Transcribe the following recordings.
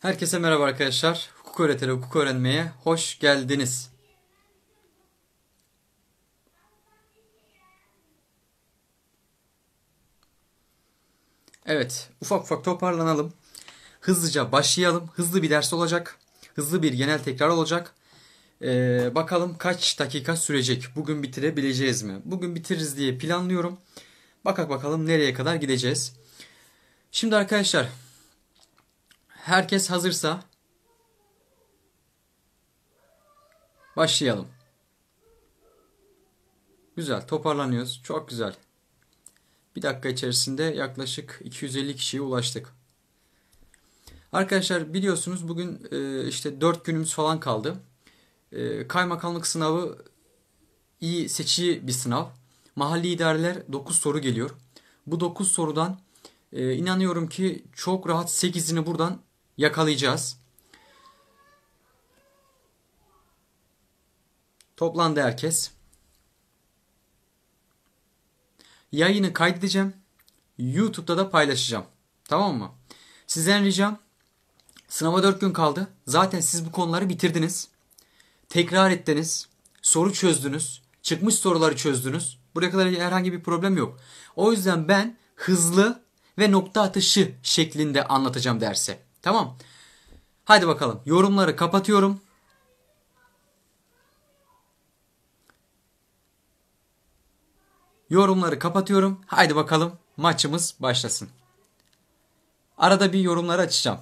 Herkese merhaba arkadaşlar. Hukuk öğretere hukuk öğrenmeye hoş geldiniz. Evet, ufak ufak toparlanalım. Hızlıca başlayalım. Hızlı bir ders olacak. Hızlı bir genel tekrar olacak. Ee, bakalım kaç dakika sürecek? Bugün bitirebileceğiz mi? Bugün bitiririz diye planlıyorum. Bakak bakalım nereye kadar gideceğiz. Şimdi arkadaşlar herkes hazırsa başlayalım. Güzel toparlanıyoruz. Çok güzel. Bir dakika içerisinde yaklaşık 250 kişiye ulaştık. Arkadaşlar biliyorsunuz bugün e, işte 4 günümüz falan kaldı. E, kaymakamlık sınavı iyi seçici bir sınav. Mahalli idareler 9 soru geliyor. Bu 9 sorudan e, inanıyorum ki çok rahat 8'ini buradan yakalayacağız. Toplandı herkes. Yayını kaydedeceğim. YouTube'da da paylaşacağım. Tamam mı? Sizden ricam sınava 4 gün kaldı. Zaten siz bu konuları bitirdiniz. Tekrar ettiniz. Soru çözdünüz. Çıkmış soruları çözdünüz. Buraya kadar herhangi bir problem yok. O yüzden ben hızlı ve nokta atışı şeklinde anlatacağım derse. Tamam. Hadi bakalım. Yorumları kapatıyorum. Yorumları kapatıyorum. Haydi bakalım maçımız başlasın. Arada bir yorumları açacağım.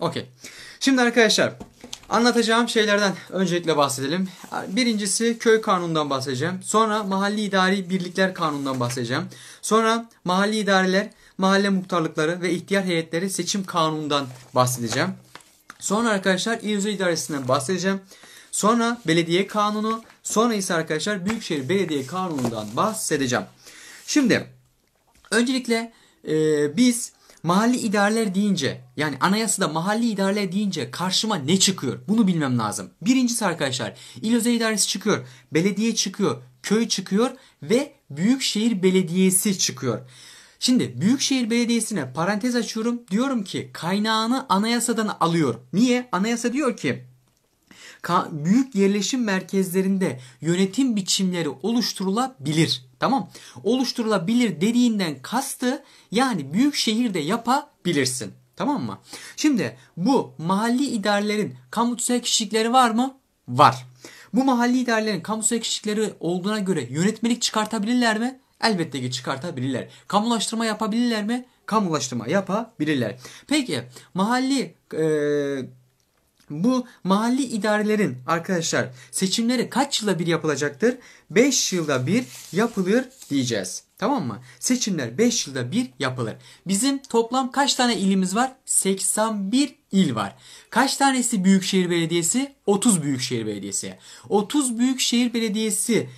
Okey. Şimdi arkadaşlar anlatacağım şeylerden öncelikle bahsedelim. Birincisi köy kanunundan bahsedeceğim. Sonra mahalli idari birlikler kanunundan bahsedeceğim. Sonra mahalli idareler mahalle muhtarlıkları ve ihtiyar heyetleri seçim kanunundan bahsedeceğim. Sonra arkadaşlar il yüzey idaresinden bahsedeceğim. Sonra belediye kanunu, sonra ise arkadaşlar Büyükşehir Belediye Kanunu'ndan bahsedeceğim. Şimdi öncelikle e, biz mahalli idareler deyince yani anayasada mahalli idareler deyince karşıma ne çıkıyor bunu bilmem lazım. Birincisi arkadaşlar il özel idaresi çıkıyor, belediye çıkıyor, köy çıkıyor ve Büyükşehir Belediyesi çıkıyor. Şimdi Büyükşehir Belediyesi'ne parantez açıyorum. Diyorum ki kaynağını anayasadan alıyorum Niye? Anayasa diyor ki büyük yerleşim merkezlerinde yönetim biçimleri oluşturulabilir. Tamam. Oluşturulabilir dediğinden kastı yani büyük şehirde yapabilirsin. Tamam mı? Şimdi bu mahalli idarelerin kamusal kişilikleri var mı? Var. Bu mahalli idarelerin kamusal kişilikleri olduğuna göre yönetmelik çıkartabilirler mi? Elbette ki çıkartabilirler. Kamulaştırma yapabilirler mi? Kamulaştırma yapabilirler. Peki mahalli e, bu mahalli idarelerin arkadaşlar seçimleri kaç yılda bir yapılacaktır? 5 yılda bir yapılır diyeceğiz. Tamam mı? Seçimler 5 yılda bir yapılır. Bizim toplam kaç tane ilimiz var? 81 il var. Kaç tanesi Büyükşehir Belediyesi? 30 Büyükşehir Belediyesi. 30 Büyükşehir Belediyesi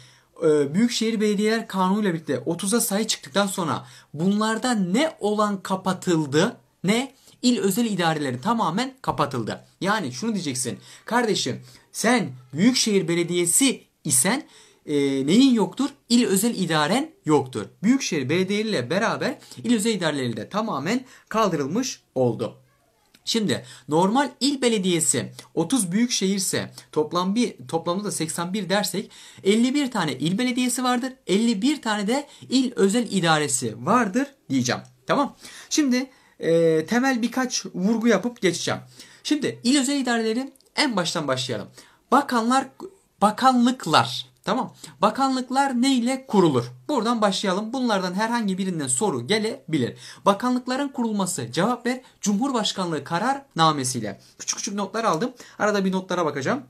e, Büyükşehir Belediyeler Kanunu ile birlikte 30'a sayı çıktıktan sonra bunlardan ne olan kapatıldı ne il özel idareleri tamamen kapatıldı. Yani şunu diyeceksin kardeşim sen Büyükşehir Belediyesi isen e, neyin yoktur? İl özel idaren yoktur. Büyükşehir Belediyeleri ile beraber il özel idareleri de tamamen kaldırılmış oldu. Şimdi normal il belediyesi 30 büyük şehirse toplam bir toplamda da 81 dersek 51 tane il belediyesi vardır. 51 tane de il özel idaresi vardır diyeceğim. Tamam. Şimdi e, temel birkaç vurgu yapıp geçeceğim. Şimdi il özel idareleri en baştan başlayalım. Bakanlar bakanlıklar Tamam. Bakanlıklar ne ile kurulur? Buradan başlayalım. Bunlardan herhangi birinden soru gelebilir. Bakanlıkların kurulması cevap ver. Cumhurbaşkanlığı karar namesiyle. Küçük küçük notlar aldım. Arada bir notlara bakacağım.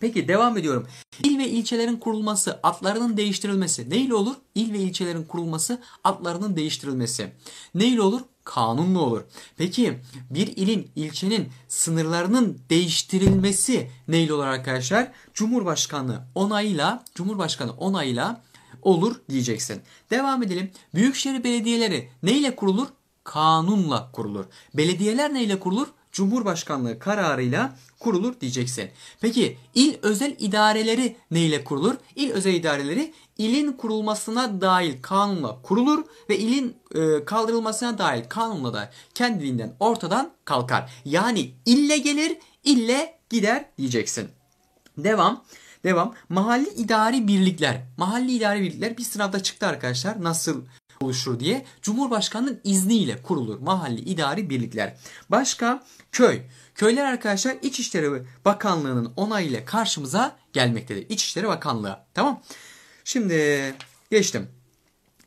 Peki devam ediyorum. İl ve ilçelerin kurulması, adlarının değiştirilmesi neyle olur? İl ve ilçelerin kurulması, adlarının değiştirilmesi. Neyle olur? kanunla olur. Peki bir ilin, ilçenin sınırlarının değiştirilmesi neyle olur arkadaşlar? Cumhurbaşkanlığı onayıyla, Cumhurbaşkanı onayıyla olur diyeceksin. Devam edelim. Büyükşehir belediyeleri neyle kurulur? Kanunla kurulur. Belediyeler neyle kurulur? Cumhurbaşkanlığı kararıyla kurulur diyeceksin. Peki il özel idareleri neyle kurulur? İl özel idareleri ilin kurulmasına dair kanunla kurulur ve ilin e, kaldırılmasına dair kanunla da kendiliğinden ortadan kalkar. Yani ille gelir, ille gider diyeceksin. Devam. Devam. Mahalli idari birlikler. Mahalli idari birlikler bir sınavda çıktı arkadaşlar. Nasıl oluşur diye Cumhurbaşkanının izniyle kurulur mahalli idari birlikler. Başka köy. Köyler arkadaşlar İçişleri Bakanlığı'nın onayıyla karşımıza gelmektedir. İçişleri Bakanlığı. Tamam. Şimdi geçtim.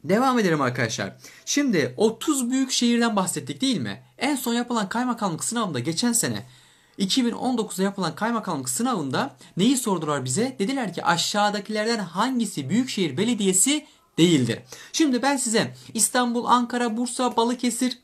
Devam edelim arkadaşlar. Şimdi 30 büyük şehirden bahsettik değil mi? En son yapılan kaymakamlık sınavında geçen sene 2019'da yapılan kaymakamlık sınavında neyi sordular bize? Dediler ki aşağıdakilerden hangisi Büyükşehir Belediyesi değildir? Şimdi ben size İstanbul, Ankara, Bursa, Balıkesir,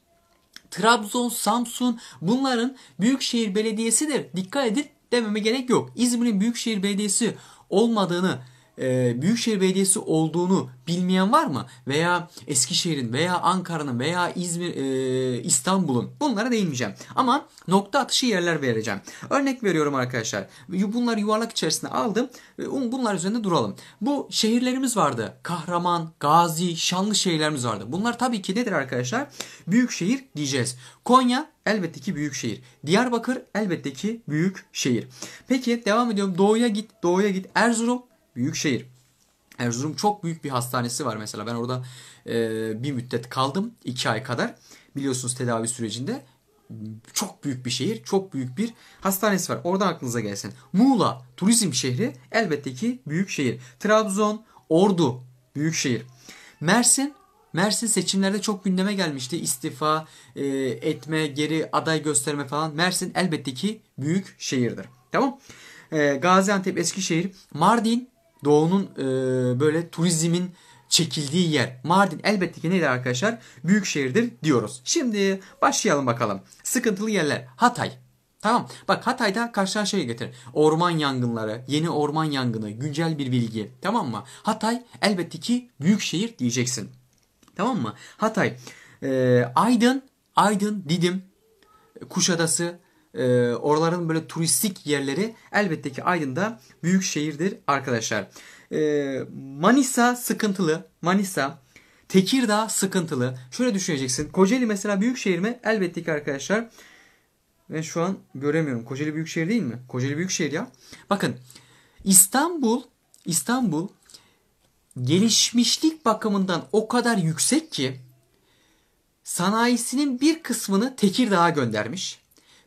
Trabzon, Samsun bunların büyükşehir belediyesidir. Dikkat edin dememe gerek yok. İzmir'in büyükşehir belediyesi olmadığını e, Büyükşehir Belediyesi olduğunu bilmeyen var mı? Veya Eskişehir'in veya Ankara'nın veya İzmir, e, İstanbul'un bunlara değinmeyeceğim. Ama nokta atışı yerler vereceğim. Örnek veriyorum arkadaşlar. Bunları yuvarlak içerisinde aldım. Bunlar üzerinde duralım. Bu şehirlerimiz vardı. Kahraman, Gazi, şanlı şehirlerimiz vardı. Bunlar tabii ki nedir arkadaşlar? Büyükşehir diyeceğiz. Konya elbette ki büyük şehir. Diyarbakır elbette ki büyük şehir. Peki devam ediyorum. Doğuya git, doğuya git. Erzurum büyük şehir. Erzurum çok büyük bir hastanesi var mesela. Ben orada e, bir müddet kaldım. iki ay kadar. Biliyorsunuz tedavi sürecinde. Çok büyük bir şehir. Çok büyük bir hastanesi var. Oradan aklınıza gelsin. Muğla turizm şehri elbette ki büyük şehir. Trabzon, Ordu büyük şehir. Mersin Mersin seçimlerde çok gündeme gelmişti. İstifa, e, etme, geri aday gösterme falan. Mersin elbette ki büyük şehirdir. Tamam. E, Gaziantep, Eskişehir, Mardin doğunun e, böyle turizmin çekildiği yer. Mardin elbette ki nedir arkadaşlar? Büyük şehirdir diyoruz. Şimdi başlayalım bakalım. Sıkıntılı yerler. Hatay. Tamam. Bak Hatay'da karşıdan şey getir. Orman yangınları, yeni orman yangını, güncel bir bilgi. Tamam mı? Hatay elbette ki büyük şehir diyeceksin. Tamam mı? Hatay, e, Aydın, Aydın, Didim, Kuşadası, e, oraların böyle turistik yerleri elbette ki Aydın'da büyük şehirdir arkadaşlar. E, Manisa sıkıntılı. Manisa, Tekirdağ sıkıntılı. Şöyle düşüneceksin. Kocaeli mesela büyük şehir mi? Elbette ki arkadaşlar. Ve şu an göremiyorum. Kocaeli büyük şehir değil mi? Kocaeli büyük şehir ya. Bakın İstanbul, İstanbul gelişmişlik bakımından o kadar yüksek ki sanayisinin bir kısmını Tekirdağ'a göndermiş.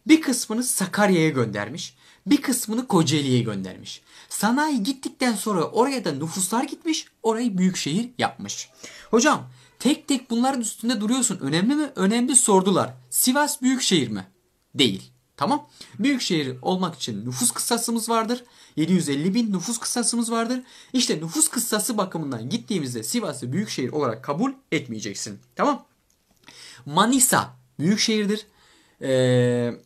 Bir kısmını Sakarya'ya göndermiş. Bir kısmını Kocaeli'ye göndermiş. Sanayi gittikten sonra oraya da nüfuslar gitmiş. Orayı büyük şehir yapmış. Hocam tek tek bunların üstünde duruyorsun. Önemli mi? Önemli sordular. Sivas büyük şehir mi? Değil. Tamam. Büyük şehir olmak için nüfus kıssasımız vardır. 750 bin nüfus kıssasımız vardır. İşte nüfus kıssası bakımından gittiğimizde Sivas'ı büyük şehir olarak kabul etmeyeceksin. Tamam. Manisa büyük şehirdir. Eee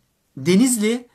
Denizli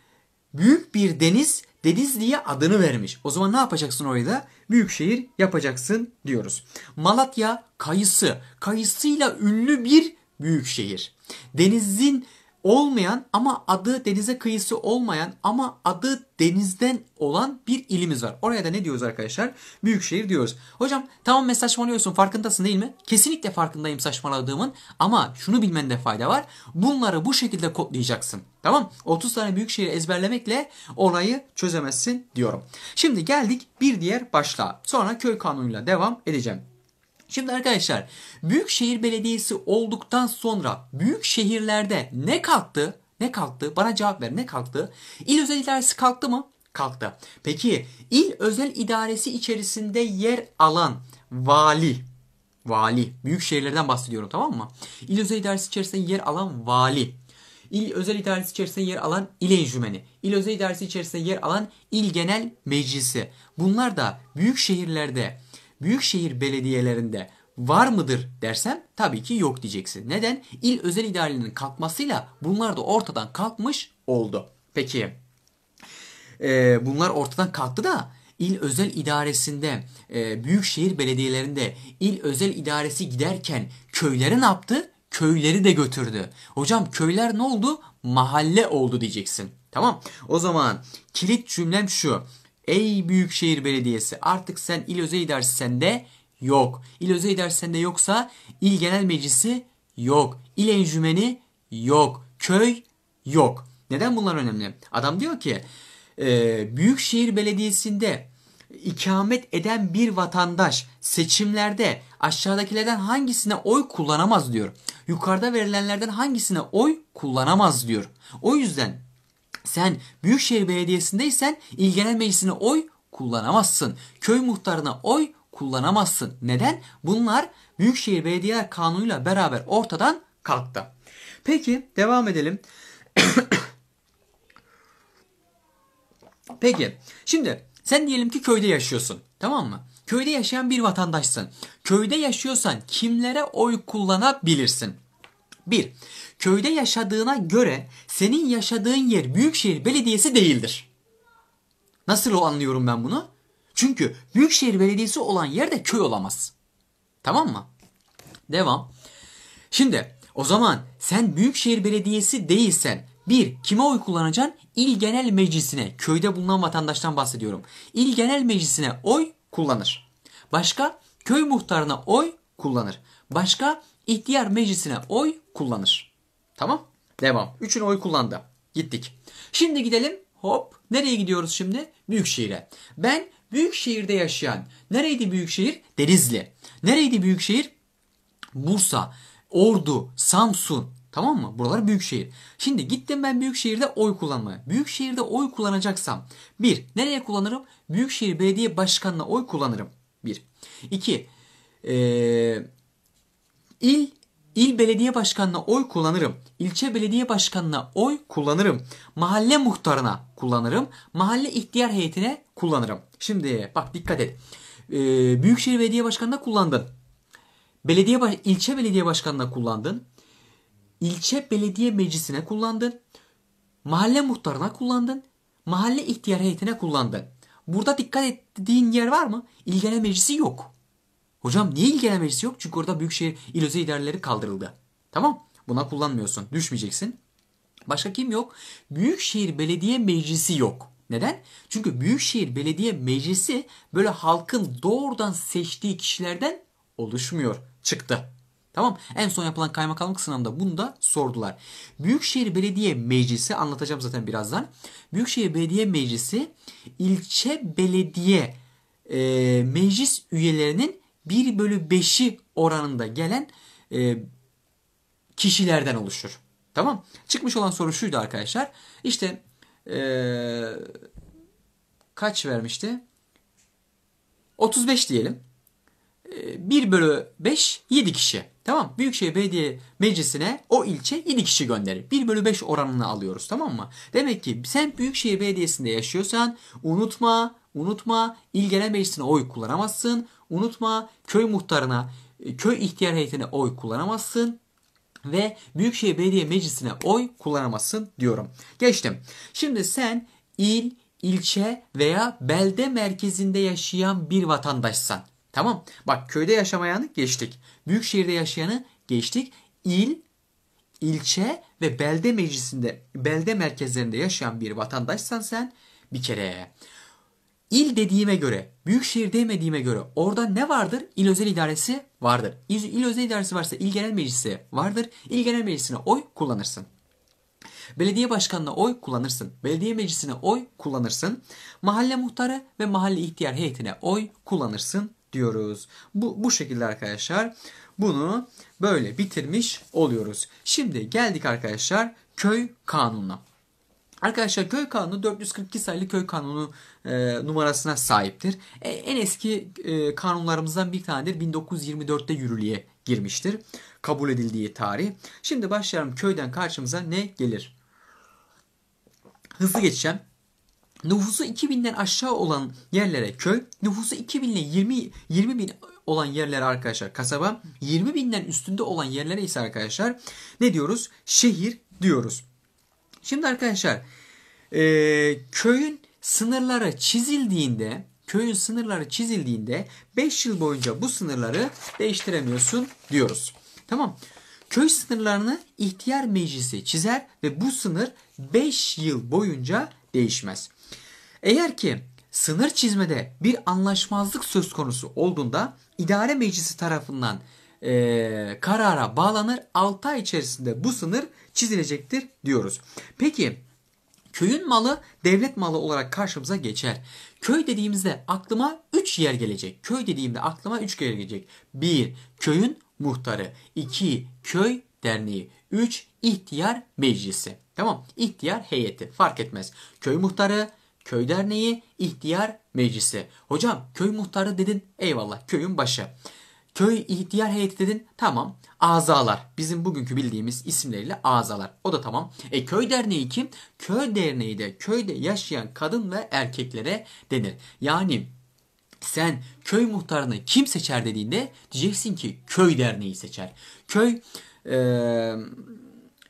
büyük bir deniz Denizli'ye adını vermiş. O zaman ne yapacaksın orayı da? Büyük şehir yapacaksın diyoruz. Malatya kayısı. Kayısıyla ünlü bir büyük şehir. Denizin olmayan ama adı denize kıyısı olmayan ama adı denizden olan bir ilimiz var. Oraya da ne diyoruz arkadaşlar? Büyükşehir diyoruz. Hocam tamamen saçmalıyorsun farkındasın değil mi? Kesinlikle farkındayım saçmaladığımın ama şunu bilmende fayda var. Bunları bu şekilde kodlayacaksın. Tamam 30 tane büyükşehir ezberlemekle olayı çözemezsin diyorum. Şimdi geldik bir diğer başlığa. Sonra köy kanunuyla devam edeceğim. Şimdi arkadaşlar Büyükşehir Belediyesi olduktan sonra büyük şehirlerde ne kalktı? Ne kalktı? Bana cevap ver ne kalktı? İl özel idaresi kalktı mı? Kalktı. Peki il özel idaresi içerisinde yer alan vali, vali, büyük şehirlerden bahsediyorum tamam mı? İl özel idaresi içerisinde yer alan vali, İl özel idaresi içerisinde yer alan il enjümeni, İl özel idaresi içerisinde yer alan il genel meclisi. Bunlar da büyük şehirlerde büyükşehir belediyelerinde var mıdır dersem tabii ki yok diyeceksin. Neden? İl özel idarelerinin kalkmasıyla bunlar da ortadan kalkmış oldu. Peki e, bunlar ortadan kalktı da il özel idaresinde, e, büyükşehir belediyelerinde il özel idaresi giderken köylere ne yaptı? Köyleri de götürdü. Hocam köyler ne oldu? Mahalle oldu diyeceksin. Tamam. O zaman kilit cümlem şu. Ey Büyükşehir Belediyesi artık sen il özel idaresi sende yok. İl özel idaresi sende yoksa il genel meclisi yok. İl enjümeni yok. Köy yok. Neden bunlar önemli? Adam diyor ki e, Büyükşehir Belediyesi'nde ikamet eden bir vatandaş seçimlerde aşağıdakilerden hangisine oy kullanamaz diyor. Yukarıda verilenlerden hangisine oy kullanamaz diyor. O yüzden sen Büyükşehir Belediyesi'ndeysen İl Genel Meclisi'ne oy kullanamazsın. Köy muhtarına oy kullanamazsın. Neden? Bunlar Büyükşehir Belediye Kanunu'yla beraber ortadan kalktı. Peki devam edelim. Peki şimdi sen diyelim ki köyde yaşıyorsun tamam mı? Köyde yaşayan bir vatandaşsın. Köyde yaşıyorsan kimlere oy kullanabilirsin? 1. Köyde yaşadığına göre senin yaşadığın yer Büyükşehir Belediyesi değildir. Nasıl o anlıyorum ben bunu? Çünkü Büyükşehir Belediyesi olan yerde köy olamaz. Tamam mı? Devam. Şimdi o zaman sen Büyükşehir Belediyesi değilsen bir Kime oy kullanacaksın? İl Genel Meclisi'ne, köyde bulunan vatandaştan bahsediyorum. İl Genel Meclisi'ne oy kullanır. Başka? Köy muhtarına oy kullanır. Başka? ihtiyar meclisine oy kullanır. Tamam. Devam. Üçünü oy kullandı. Gittik. Şimdi gidelim. Hop. Nereye gidiyoruz şimdi? Büyükşehir'e. Ben Büyükşehir'de yaşayan. Nereydi Büyükşehir? Denizli. Nereydi Büyükşehir? Bursa, Ordu, Samsun. Tamam mı? Buralar Büyükşehir. Şimdi gittim ben Büyükşehir'de oy kullanmaya. Büyükşehir'de oy kullanacaksam. Bir, nereye kullanırım? Büyükşehir Belediye Başkanı'na oy kullanırım. Bir. İki, ee, İl İl belediye başkanına oy kullanırım. İlçe belediye başkanına oy kullanırım. Mahalle muhtarına kullanırım. Mahalle ihtiyar heyetine kullanırım. Şimdi bak dikkat et. Ee, Büyükşehir belediye başkanına kullandın. Belediye baş, ilçe belediye başkanına kullandın. İlçe belediye meclisine kullandın. Mahalle muhtarına kullandın. Mahalle ihtiyar heyetine kullandın. Burada dikkat ettiğin yer var mı? İlgene meclisi yok. Hocam niye ilgilenen meclisi yok? Çünkü orada büyükşehir il özel idareleri kaldırıldı. Tamam. Buna kullanmıyorsun. Düşmeyeceksin. Başka kim yok? Büyükşehir Belediye Meclisi yok. Neden? Çünkü Büyükşehir Belediye Meclisi böyle halkın doğrudan seçtiği kişilerden oluşmuyor. Çıktı. Tamam. En son yapılan kaymakamlık sınavında bunu da sordular. Büyükşehir Belediye Meclisi anlatacağım zaten birazdan. Büyükşehir Belediye Meclisi ilçe belediye e, meclis üyelerinin 1 bölü 5'i oranında gelen e, kişilerden oluşur. Tamam. Çıkmış olan soru şuydu arkadaşlar. İşte ee, kaç vermişti? 35 diyelim. 1 e, bölü 5 7 kişi. Tamam Büyükşehir Belediye Meclisi'ne o ilçe 7 kişi gönderir. 1 bölü 5 oranını alıyoruz tamam mı? Demek ki sen Büyükşehir Belediyesi'nde yaşıyorsan unutma unutma il genel meclisine oy kullanamazsın. Unutma köy muhtarına, e, köy ihtiyar heyetine oy kullanamazsın ve Büyükşehir Belediye Meclisi'ne oy kullanamazsın diyorum. Geçtim. Şimdi sen il, ilçe veya belde merkezinde yaşayan bir vatandaşsan. Tamam. Bak köyde yaşamayanı geçtik. Büyükşehirde yaşayanı geçtik. İl, ilçe ve belde meclisinde, belde merkezlerinde yaşayan bir vatandaşsan sen bir kere İl dediğime göre, büyükşehir demediğime göre orada ne vardır? İl özel idaresi vardır. İl, il özel idaresi varsa il genel meclisi vardır. İl genel meclisine oy kullanırsın. Belediye başkanına oy kullanırsın. Belediye meclisine oy kullanırsın. Mahalle muhtarı ve mahalle ihtiyar heyetine oy kullanırsın diyoruz. Bu, bu şekilde arkadaşlar bunu böyle bitirmiş oluyoruz. Şimdi geldik arkadaşlar köy kanununa. Arkadaşlar köy kanunu 442 sayılı köy kanunu e, numarasına sahiptir. E, en eski e, kanunlarımızdan bir tanedir. 1924'te yürürlüğe girmiştir. Kabul edildiği tarih. Şimdi başlayalım köyden karşımıza ne gelir? Hızlı geçeceğim. Nüfusu 2000'den aşağı olan yerlere köy, nüfusu 2000 ile 20, 20 bin olan yerlere arkadaşlar kasaba, 20 binden üstünde olan yerlere ise arkadaşlar ne diyoruz? Şehir diyoruz. Şimdi arkadaşlar e, köyün sınırları çizildiğinde köyün sınırları çizildiğinde 5 yıl boyunca bu sınırları değiştiremiyorsun diyoruz. Tamam. Köy sınırlarını ihtiyar meclisi çizer ve bu sınır 5 yıl boyunca değişmez. Eğer ki sınır çizmede bir anlaşmazlık söz konusu olduğunda idare meclisi tarafından e, karara bağlanır. 6 ay içerisinde bu sınır çizilecektir diyoruz. Peki köyün malı devlet malı olarak karşımıza geçer. Köy dediğimizde aklıma 3 yer gelecek. Köy dediğimde aklıma 3 yer gelecek. 1. Köyün muhtarı. 2. Köy derneği. 3. İhtiyar meclisi. Tamam. İhtiyar heyeti. Fark etmez. Köy muhtarı, köy derneği, ihtiyar meclisi. Hocam köy muhtarı dedin. Eyvallah. Köyün başı. Köy ihtiyar heyeti dedin tamam. Azalar. Bizim bugünkü bildiğimiz isimleriyle azalar. O da tamam. E köy derneği kim? Köy derneği de köyde yaşayan kadın ve erkeklere denir. Yani sen köy muhtarını kim seçer dediğinde diyeceksin ki köy derneği seçer. Köy ee,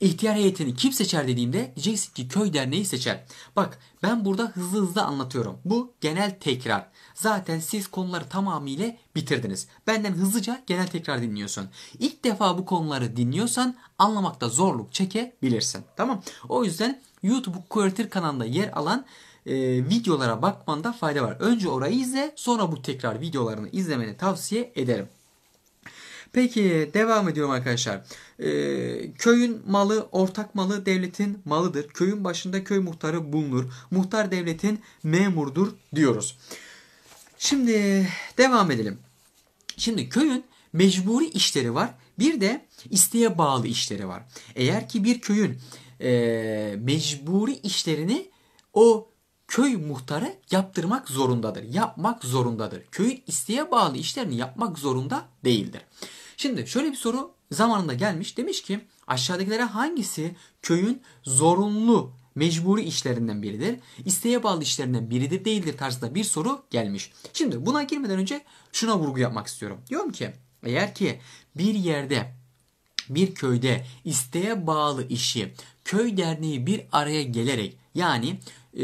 İhtiyar heyetini kim seçer dediğimde diyeceksin ki köy derneği seçer. Bak ben burada hızlı hızlı anlatıyorum. Bu genel tekrar. Zaten siz konuları tamamıyla bitirdiniz. Benden hızlıca genel tekrar dinliyorsun. İlk defa bu konuları dinliyorsan anlamakta zorluk çekebilirsin. Tamam. O yüzden YouTube Kuratör kanalında yer alan e, videolara bakmanda fayda var. Önce orayı izle sonra bu tekrar videolarını izlemeni tavsiye ederim. Peki devam ediyorum arkadaşlar. Ee, köyün malı ortak malı devletin malıdır. Köyün başında köy muhtarı bulunur. Muhtar devletin memurdur diyoruz. Şimdi devam edelim. Şimdi köyün mecburi işleri var. Bir de isteğe bağlı işleri var. Eğer ki bir köyün e, mecburi işlerini o köy muhtarı yaptırmak zorundadır. Yapmak zorundadır. Köyün isteğe bağlı işlerini yapmak zorunda değildir. Şimdi şöyle bir soru zamanında gelmiş. Demiş ki aşağıdakilere hangisi köyün zorunlu mecburi işlerinden biridir. İsteğe bağlı işlerinden biridir değildir tarzında bir soru gelmiş. Şimdi buna girmeden önce şuna vurgu yapmak istiyorum. Diyorum ki eğer ki bir yerde bir köyde isteğe bağlı işi köy derneği bir araya gelerek yani e,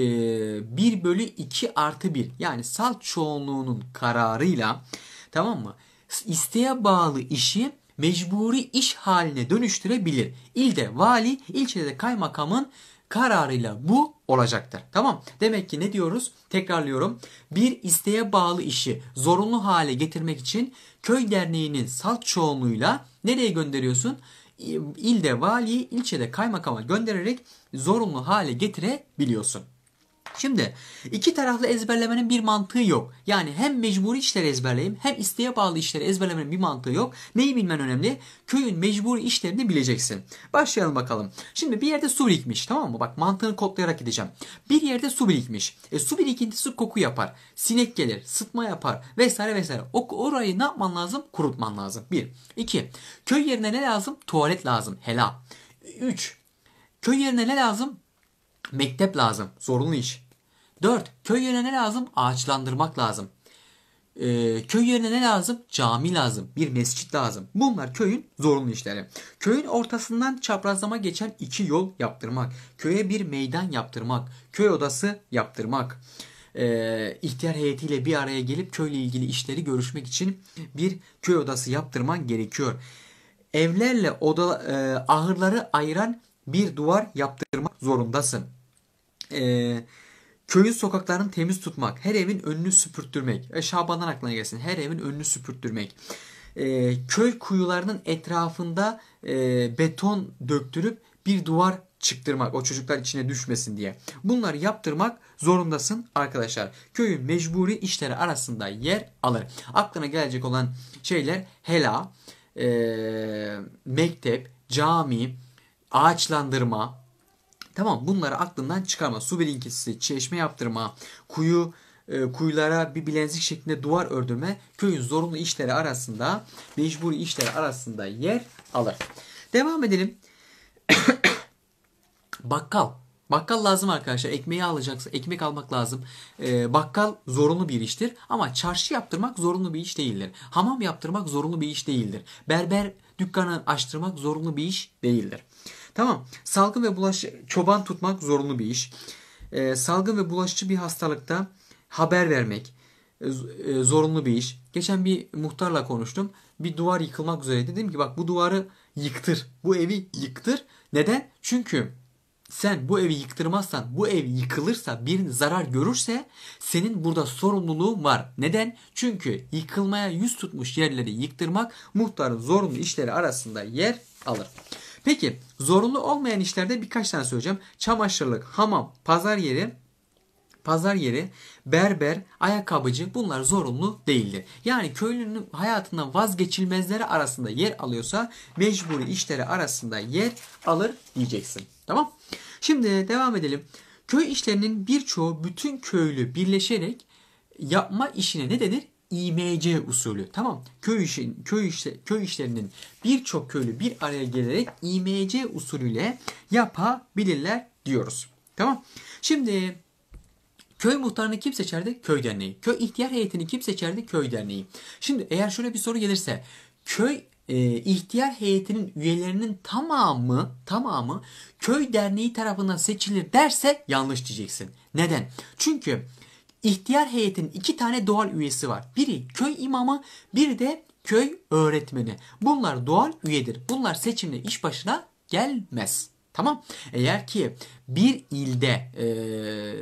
1 bölü 2 artı 1 yani salt çoğunluğunun kararıyla tamam mı? isteğe bağlı işi mecburi iş haline dönüştürebilir. İlde vali, ilçede de kaymakamın kararıyla bu olacaktır. Tamam. Demek ki ne diyoruz? Tekrarlıyorum. Bir isteğe bağlı işi zorunlu hale getirmek için köy derneğinin salt çoğunluğuyla nereye gönderiyorsun? İlde valiyi, ilçede kaymakama göndererek zorunlu hale getirebiliyorsun. Şimdi iki taraflı ezberlemenin bir mantığı yok. Yani hem mecburi işleri ezberleyeyim hem isteğe bağlı işleri ezberlemenin bir mantığı yok. Neyi bilmen önemli? Köyün mecburi işlerini bileceksin. Başlayalım bakalım. Şimdi bir yerde su birikmiş tamam mı? Bak mantığını kodlayarak gideceğim. Bir yerde su birikmiş. E, su birikintisi koku yapar. Sinek gelir. Sıtma yapar. Vesaire vesaire. O, orayı ne yapman lazım? Kurutman lazım. Bir. İki. Köy yerine ne lazım? Tuvalet lazım. Hela. Üç. Köy yerine ne lazım? Mektep lazım. Zorunlu iş. 4. Köy yerine ne lazım? Ağaçlandırmak lazım. Ee, köy yerine ne lazım? Cami lazım. Bir mescit lazım. Bunlar köyün zorunlu işleri. Köyün ortasından çaprazlama geçen iki yol yaptırmak. Köye bir meydan yaptırmak. Köy odası yaptırmak. Ee, ihtiyar heyetiyle bir araya gelip köyle ilgili işleri görüşmek için bir köy odası yaptırman gerekiyor. Evlerle oda, e, ahırları ayıran bir duvar yaptırmak zorundasın. Eee Köyün sokaklarını temiz tutmak, her evin önünü süpürttürmek. E, Şaban'dan aklına gelsin. Her evin önünü süpürttürmek. E, köy kuyularının etrafında e, beton döktürüp bir duvar çıktırmak o çocuklar içine düşmesin diye. Bunları yaptırmak zorundasın arkadaşlar. Köyün mecburi işleri arasında yer alır. Aklına gelecek olan şeyler hela, e, mektep, cami, ağaçlandırma, Tamam bunları aklından çıkarma. Su birinkisi, çeşme yaptırma, kuyu e, kuyulara bir bilezik şeklinde duvar ördürme köyün zorunlu işleri arasında, mecburi işleri arasında yer alır. Devam edelim. bakkal. Bakkal lazım arkadaşlar. Ekmeği alacaksın. Ekmek almak lazım. Ee, bakkal zorunlu bir iştir. Ama çarşı yaptırmak zorunlu bir iş değildir. Hamam yaptırmak zorunlu bir iş değildir. Berber dükkanı açtırmak zorunlu bir iş değildir. Tamam. Salgın ve bulaşı çoban tutmak zorunlu bir iş. E, salgın ve bulaşıcı bir hastalıkta haber vermek e, e, zorunlu bir iş. Geçen bir muhtarla konuştum. Bir duvar yıkılmak üzere. Dedim ki bak bu duvarı yıktır. Bu evi yıktır. Neden? Çünkü sen bu evi yıktırmazsan, bu ev yıkılırsa, bir zarar görürse senin burada sorumluluğun var. Neden? Çünkü yıkılmaya yüz tutmuş yerleri yıktırmak muhtarın zorunlu işleri arasında yer alır. Peki zorunlu olmayan işlerde birkaç tane söyleyeceğim. Çamaşırlık, hamam, pazar yeri, pazar yeri, berber, ayakkabıcı bunlar zorunlu değildir. Yani köylünün hayatından vazgeçilmezleri arasında yer alıyorsa mecburi işleri arasında yer alır diyeceksin. Tamam? Şimdi devam edelim. Köy işlerinin birçoğu bütün köylü birleşerek yapma işine ne denir? IMC usulü. Tamam. Köy işin köy işte köy işlerinin birçok köylü bir araya gelerek IMC usulüyle yapabilirler diyoruz. Tamam. Şimdi Köy muhtarını kim seçerdi? Köy derneği. Köy ihtiyar heyetini kim seçerdi? Köy derneği. Şimdi eğer şöyle bir soru gelirse köy e, ihtiyar heyetinin üyelerinin tamamı tamamı köy derneği tarafından seçilir derse yanlış diyeceksin. Neden? Çünkü İhtiyar heyetin iki tane doğal üyesi var. Biri köy imamı, biri de köy öğretmeni. Bunlar doğal üyedir. Bunlar seçimle iş başına gelmez. Tamam. Eğer ki bir ilde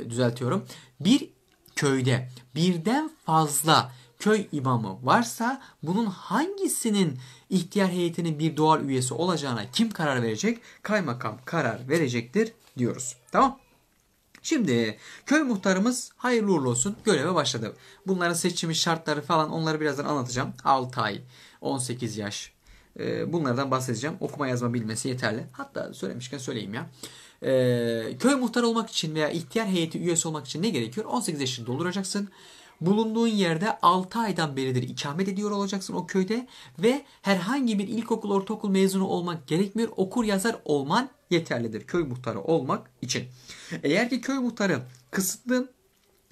e, düzeltiyorum. Bir köyde birden fazla köy imamı varsa bunun hangisinin ihtiyar heyetinin bir doğal üyesi olacağına kim karar verecek? Kaymakam karar verecektir diyoruz. Tamam? Şimdi köy muhtarımız hayırlı uğurlu olsun göreve başladı. Bunların seçimi şartları falan onları birazdan anlatacağım. 6 ay, 18 yaş e, bunlardan bahsedeceğim. Okuma yazma bilmesi yeterli. Hatta söylemişken söyleyeyim ya. E, köy muhtarı olmak için veya ihtiyar heyeti üyesi olmak için ne gerekiyor? 18 yaşını dolduracaksın. Bulunduğun yerde 6 aydan beridir ikamet ediyor olacaksın o köyde ve herhangi bir ilkokul, ortaokul mezunu olmak gerekmiyor. Okur yazar olman yeterlidir köy muhtarı olmak için. Eğer ki köy muhtarı kısıtlı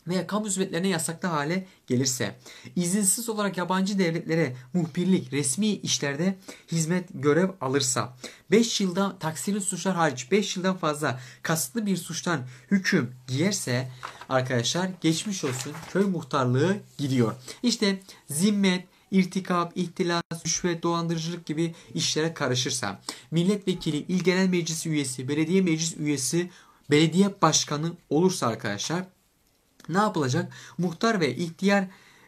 veya kamu hizmetlerine yasaklı hale gelirse, izinsiz olarak yabancı devletlere muhbirlik, resmi işlerde hizmet görev alırsa, 5 yılda taksiri suçlar hariç 5 yıldan fazla kasıtlı bir suçtan hüküm giyerse arkadaşlar geçmiş olsun köy muhtarlığı gidiyor. İşte zimmet, irtikap, ihtilas, rüşvet, dolandırıcılık gibi işlere karışırsa, milletvekili, il genel meclisi üyesi, belediye meclis üyesi belediye başkanı olursa arkadaşlar ne yapılacak? Muhtar ve ihtiyar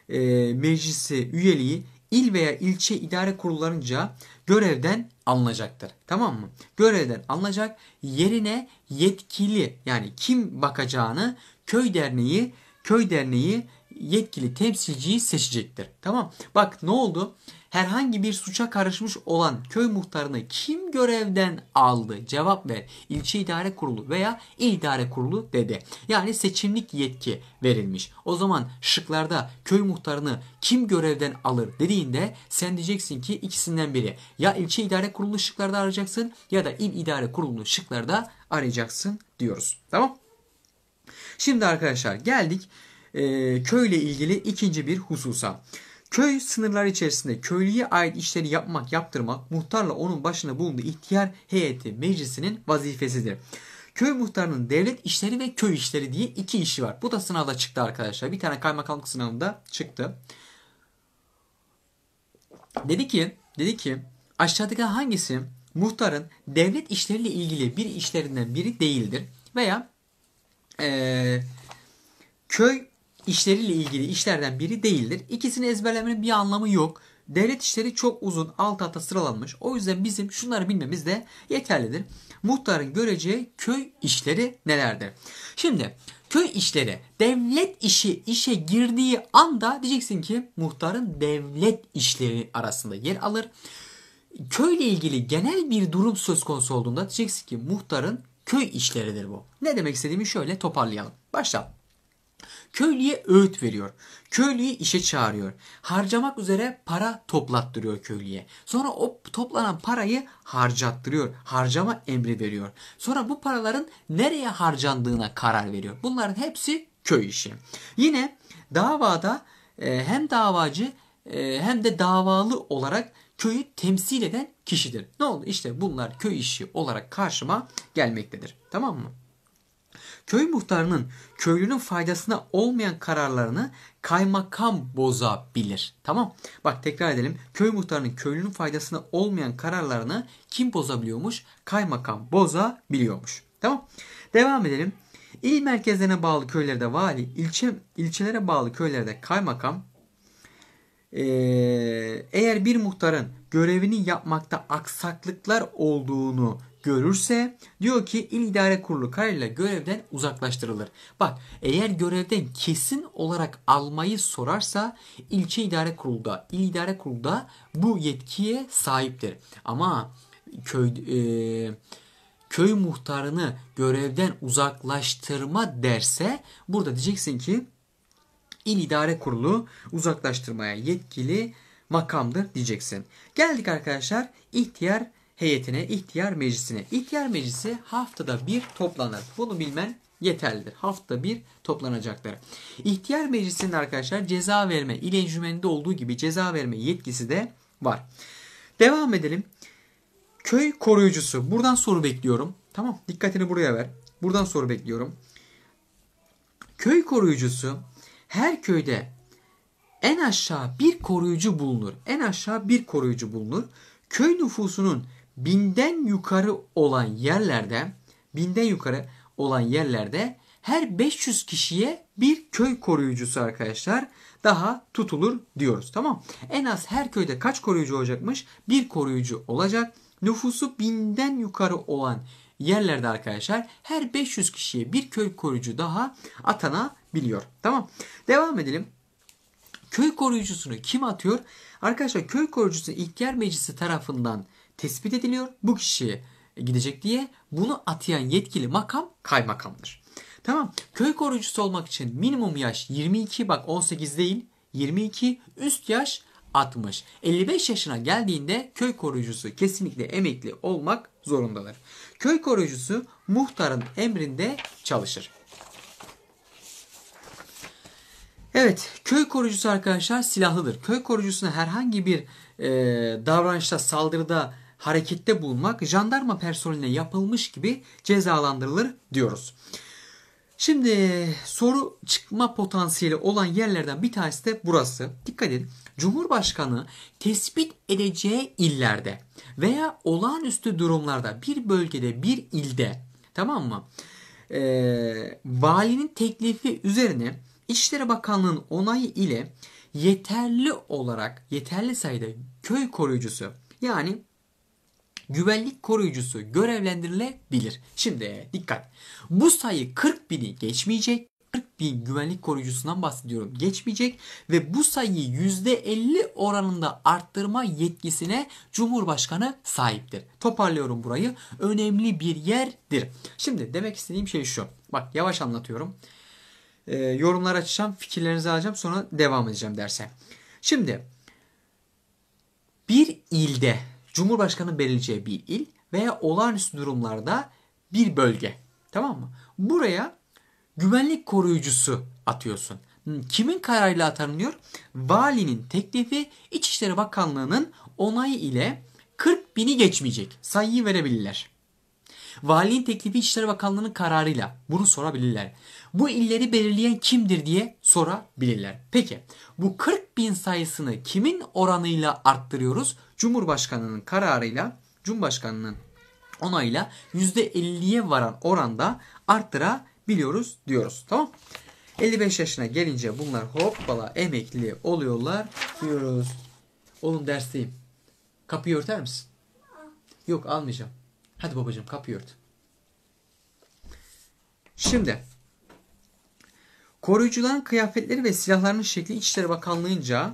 e, meclisi üyeliği il veya ilçe idare kurullarınca görevden alınacaktır. Tamam mı? Görevden alınacak yerine yetkili yani kim bakacağını köy derneği köy derneği yetkili temsilciyi seçecektir. Tamam. Bak ne oldu? herhangi bir suça karışmış olan köy muhtarını kim görevden aldı? Cevap ver. İlçe idare kurulu veya il idare kurulu dedi. Yani seçimlik yetki verilmiş. O zaman şıklarda köy muhtarını kim görevden alır dediğinde sen diyeceksin ki ikisinden biri. Ya ilçe idare kurulu şıklarda arayacaksın ya da il idare kurulu şıklarda arayacaksın diyoruz. Tamam? Şimdi arkadaşlar geldik e, köyle ilgili ikinci bir hususa. Köy sınırları içerisinde köylüye ait işleri yapmak, yaptırmak muhtarla onun başına bulunduğu ihtiyar heyeti meclisinin vazifesidir. Köy muhtarının devlet işleri ve köy işleri diye iki işi var. Bu da sınavda çıktı arkadaşlar. Bir tane kaymakamlık sınavında çıktı. Dedi ki, dedi ki aşağıdaki hangisi muhtarın devlet işleriyle ilgili bir işlerinden biri değildir veya e, köy işleriyle ilgili işlerden biri değildir. İkisini ezberlemenin bir anlamı yok. Devlet işleri çok uzun alt alta sıralanmış. O yüzden bizim şunları bilmemiz de yeterlidir. Muhtarın göreceği köy işleri nelerdir? Şimdi köy işleri devlet işi işe girdiği anda diyeceksin ki muhtarın devlet işleri arasında yer alır. Köyle ilgili genel bir durum söz konusu olduğunda diyeceksin ki muhtarın köy işleridir bu. Ne demek istediğimi şöyle toparlayalım. Başla. Köylüye öğüt veriyor. Köylüyü işe çağırıyor. Harcamak üzere para toplattırıyor köylüye. Sonra o toplanan parayı harcattırıyor. Harcama emri veriyor. Sonra bu paraların nereye harcandığına karar veriyor. Bunların hepsi köy işi. Yine davada e, hem davacı e, hem de davalı olarak köyü temsil eden kişidir. Ne oldu? İşte bunlar köy işi olarak karşıma gelmektedir. Tamam mı? Köy muhtarının köylünün faydasına olmayan kararlarını kaymakam bozabilir. Tamam. Bak tekrar edelim. Köy muhtarının köylünün faydasına olmayan kararlarını kim bozabiliyormuş? Kaymakam bozabiliyormuş. Tamam. Devam edelim. İl merkezlerine bağlı köylerde vali, ilçe, ilçelere bağlı köylerde kaymakam, eğer bir muhtarın görevini yapmakta aksaklıklar olduğunu görürse diyor ki il idare kurulu kararıyla görevden uzaklaştırılır. Bak eğer görevden kesin olarak almayı sorarsa ilçe idare kurulda, il idare kurulda bu yetkiye sahiptir. Ama köy e, köy muhtarını görevden uzaklaştırma derse burada diyeceksin ki il idare kurulu uzaklaştırmaya yetkili makamdır diyeceksin. Geldik arkadaşlar ihtiyar heyetine, ihtiyar meclisine. İhtiyar meclisi haftada bir toplanır. Bunu bilmen yeterlidir. Hafta bir toplanacakları. İhtiyar meclisinin arkadaşlar ceza verme, il olduğu gibi ceza verme yetkisi de var. Devam edelim. Köy koruyucusu. Buradan soru bekliyorum. Tamam dikkatini buraya ver. Buradan soru bekliyorum. Köy koruyucusu her köyde en aşağı bir koruyucu bulunur. En aşağı bir koruyucu bulunur. Köy nüfusunun binden yukarı olan yerlerde binden yukarı olan yerlerde her 500 kişiye bir köy koruyucusu arkadaşlar daha tutulur diyoruz. Tamam. En az her köyde kaç koruyucu olacakmış? Bir koruyucu olacak. Nüfusu binden yukarı olan yerlerde arkadaşlar her 500 kişiye bir köy koruyucu daha atanabiliyor. Tamam. Devam edelim. Köy koruyucusunu kim atıyor? Arkadaşlar köy koruyucusu ihtiyar meclisi tarafından tespit ediliyor. Bu kişi e, gidecek diye bunu atayan yetkili makam kaymakamdır. Tamam. Köy korucusu olmak için minimum yaş 22 bak 18 değil 22 üst yaş 60. 55 yaşına geldiğinde köy koruyucusu kesinlikle emekli olmak zorundadır. Köy koruyucusu muhtarın emrinde çalışır. Evet köy koruyucusu arkadaşlar silahlıdır. Köy koruyucusuna herhangi bir e, davranışta saldırıda harekette bulmak jandarma personeline yapılmış gibi cezalandırılır diyoruz. Şimdi soru çıkma potansiyeli olan yerlerden bir tanesi de burası. Dikkat edin. Cumhurbaşkanı tespit edeceği illerde veya olağanüstü durumlarda bir bölgede bir ilde tamam mı? Ee, valinin teklifi üzerine İçişleri Bakanlığı'nın onayı ile yeterli olarak yeterli sayıda köy koruyucusu yani güvenlik koruyucusu görevlendirilebilir. Şimdi dikkat. Bu sayı 40 bini geçmeyecek. 40 bin güvenlik koruyucusundan bahsediyorum geçmeyecek ve bu sayıyı %50 oranında arttırma yetkisine Cumhurbaşkanı sahiptir. Toparlıyorum burayı. Önemli bir yerdir. Şimdi demek istediğim şey şu. Bak yavaş anlatıyorum. Ee, yorumlar açacağım, fikirlerinizi alacağım sonra devam edeceğim derse. Şimdi bir ilde Cumhurbaşkanı belirleyeceği bir il veya olağanüstü durumlarda bir bölge. Tamam mı? Buraya güvenlik koruyucusu atıyorsun. Hmm, kimin kararıyla atanıyor? Valinin teklifi İçişleri Bakanlığı'nın onayı ile 40 bini geçmeyecek. Sayıyı verebilirler. Valinin teklifi İçişleri Bakanlığı'nın kararıyla bunu sorabilirler. Bu illeri belirleyen kimdir diye sorabilirler. Peki bu 40 bin sayısını kimin oranıyla arttırıyoruz? Cumhurbaşkanının kararıyla Cumhurbaşkanının onayla %50'ye varan oranda arttırabiliyoruz diyoruz. Tamam 55 yaşına gelince bunlar hoppala emekli oluyorlar diyoruz. Oğlum dersteyim. Kapıyı örter misin? Yok almayacağım. Hadi babacığım kapıyı ört. Şimdi koruyucuların kıyafetleri ve silahlarının şekli İçişleri Bakanlığı'nca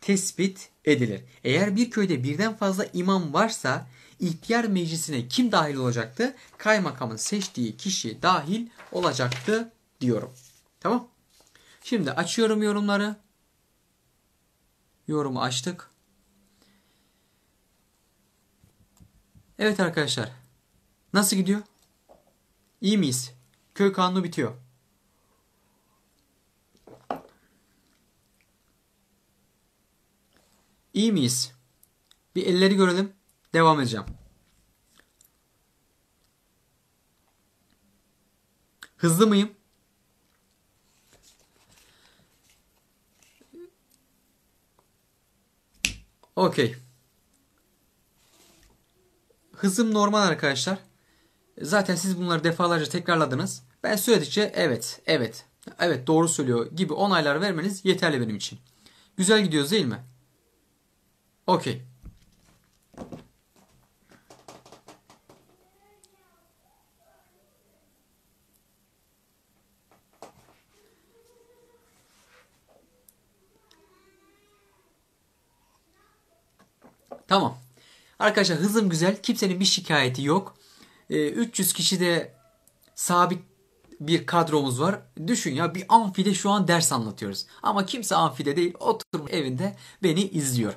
tespit edilir. Eğer bir köyde birden fazla imam varsa ihtiyar meclisine kim dahil olacaktı? Kaymakamın seçtiği kişi dahil olacaktı diyorum. Tamam. Şimdi açıyorum yorumları. Yorumu açtık. Evet arkadaşlar. Nasıl gidiyor? İyi miyiz? Köy kanunu bitiyor. İyi miyiz? Bir elleri görelim. Devam edeceğim. Hızlı mıyım? Okey. Hızım normal arkadaşlar. Zaten siz bunları defalarca tekrarladınız. Ben söyledikçe evet, evet, evet doğru söylüyor gibi onaylar vermeniz yeterli benim için. Güzel gidiyoruz değil mi? Okey. Tamam. Arkadaşlar hızım güzel. Kimsenin bir şikayeti yok. 300 ee, kişi de sabit bir kadromuz var. Düşün ya bir amfide şu an ders anlatıyoruz. Ama kimse amfide değil oturmuş evinde beni izliyor.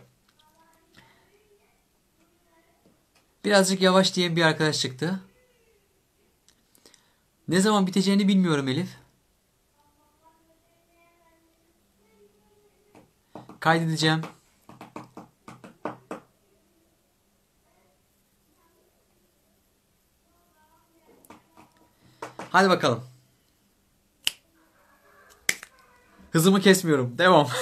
Birazcık yavaş diyen bir arkadaş çıktı. Ne zaman biteceğini bilmiyorum Elif. Kaydedeceğim. Hadi bakalım. Hızımı kesmiyorum. Devam.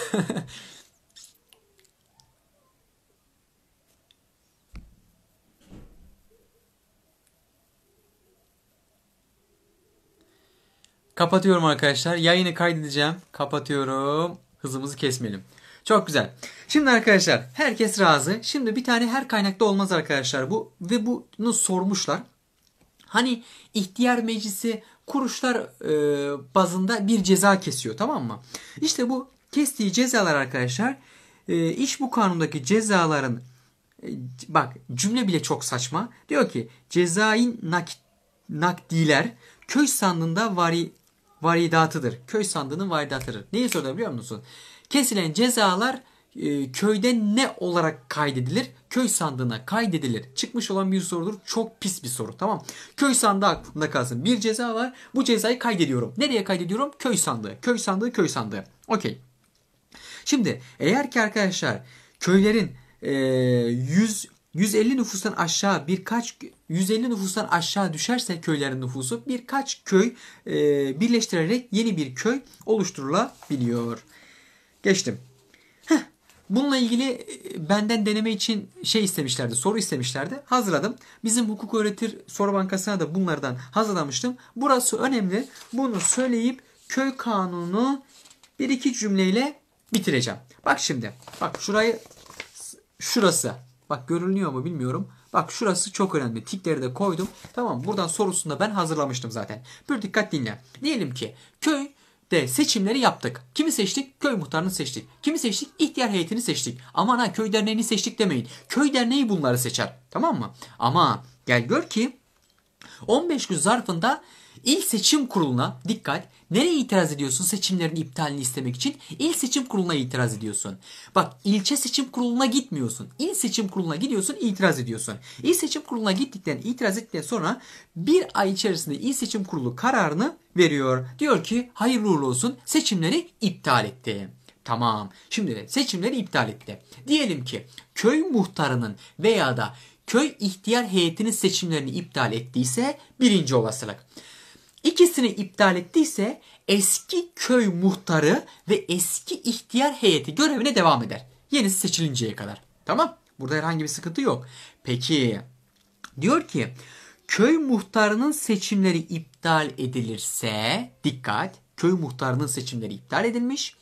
Kapatıyorum arkadaşlar. Yayını kaydedeceğim. Kapatıyorum. Hızımızı kesmeyelim. Çok güzel. Şimdi arkadaşlar herkes razı. Şimdi bir tane her kaynakta olmaz arkadaşlar bu. Ve bunu sormuşlar. Hani ihtiyar meclisi kuruşlar e, bazında bir ceza kesiyor tamam mı? İşte bu kestiği cezalar arkadaşlar e, iş bu kanundaki cezaların e, bak cümle bile çok saçma. Diyor ki cezain nak nakdiler köy sandığında vari varidatıdır. Köy sandığının varidatıdır. Neyi soruyor biliyor musun? Kesilen cezalar e, köyde ne olarak kaydedilir? Köy sandığına kaydedilir. Çıkmış olan bir sorudur. Çok pis bir soru. Tamam. Köy sandığı aklında kalsın. Bir ceza var. Bu cezayı kaydediyorum. Nereye kaydediyorum? Köy sandığı. Köy sandığı, köy sandığı. Okey. Şimdi eğer ki arkadaşlar köylerin e, 100 150 nüfustan aşağı birkaç 150 nüfustan aşağı düşerse köylerin nüfusu birkaç köy e, birleştirerek yeni bir köy oluşturulabiliyor. Geçtim. Heh, bununla ilgili e, benden deneme için şey istemişlerdi, soru istemişlerdi. Hazırladım. Bizim hukuk öğretir soru bankasına da bunlardan hazırlamıştım. Burası önemli. Bunu söyleyip köy kanunu bir iki cümleyle bitireceğim. Bak şimdi. Bak şurayı şurası. Bak görünüyor mu bilmiyorum. Bak şurası çok önemli. Tikleri de koydum. Tamam buradan sorusunu da ben hazırlamıştım zaten. Bir dikkat dinle. Diyelim ki köy de seçimleri yaptık. Kimi seçtik? Köy muhtarını seçtik. Kimi seçtik? İhtiyar heyetini seçtik. Aman ha köy derneğini seçtik demeyin. Köy derneği bunları seçer. Tamam mı? Ama gel gör ki 15 gün zarfında İl Seçim Kurulu'na dikkat. Nereye itiraz ediyorsun seçimlerin iptalini istemek için? İl Seçim Kurulu'na itiraz ediyorsun. Bak ilçe seçim kuruluna gitmiyorsun. İl Seçim Kurulu'na gidiyorsun itiraz ediyorsun. İl Seçim Kurulu'na gittikten itiraz ettikten sonra bir ay içerisinde İl Seçim Kurulu kararını veriyor. Diyor ki hayırlı uğurlu olsun seçimleri iptal etti. Tamam. Şimdi seçimleri iptal etti. Diyelim ki köy muhtarının veya da köy ihtiyar heyetinin seçimlerini iptal ettiyse birinci olasılık. İkisini iptal ettiyse eski köy muhtarı ve eski ihtiyar heyeti görevine devam eder. Yenisi seçilinceye kadar. Tamam. Burada herhangi bir sıkıntı yok. Peki diyor ki köy muhtarının seçimleri iptal edilirse dikkat köy muhtarının seçimleri iptal edilmiş.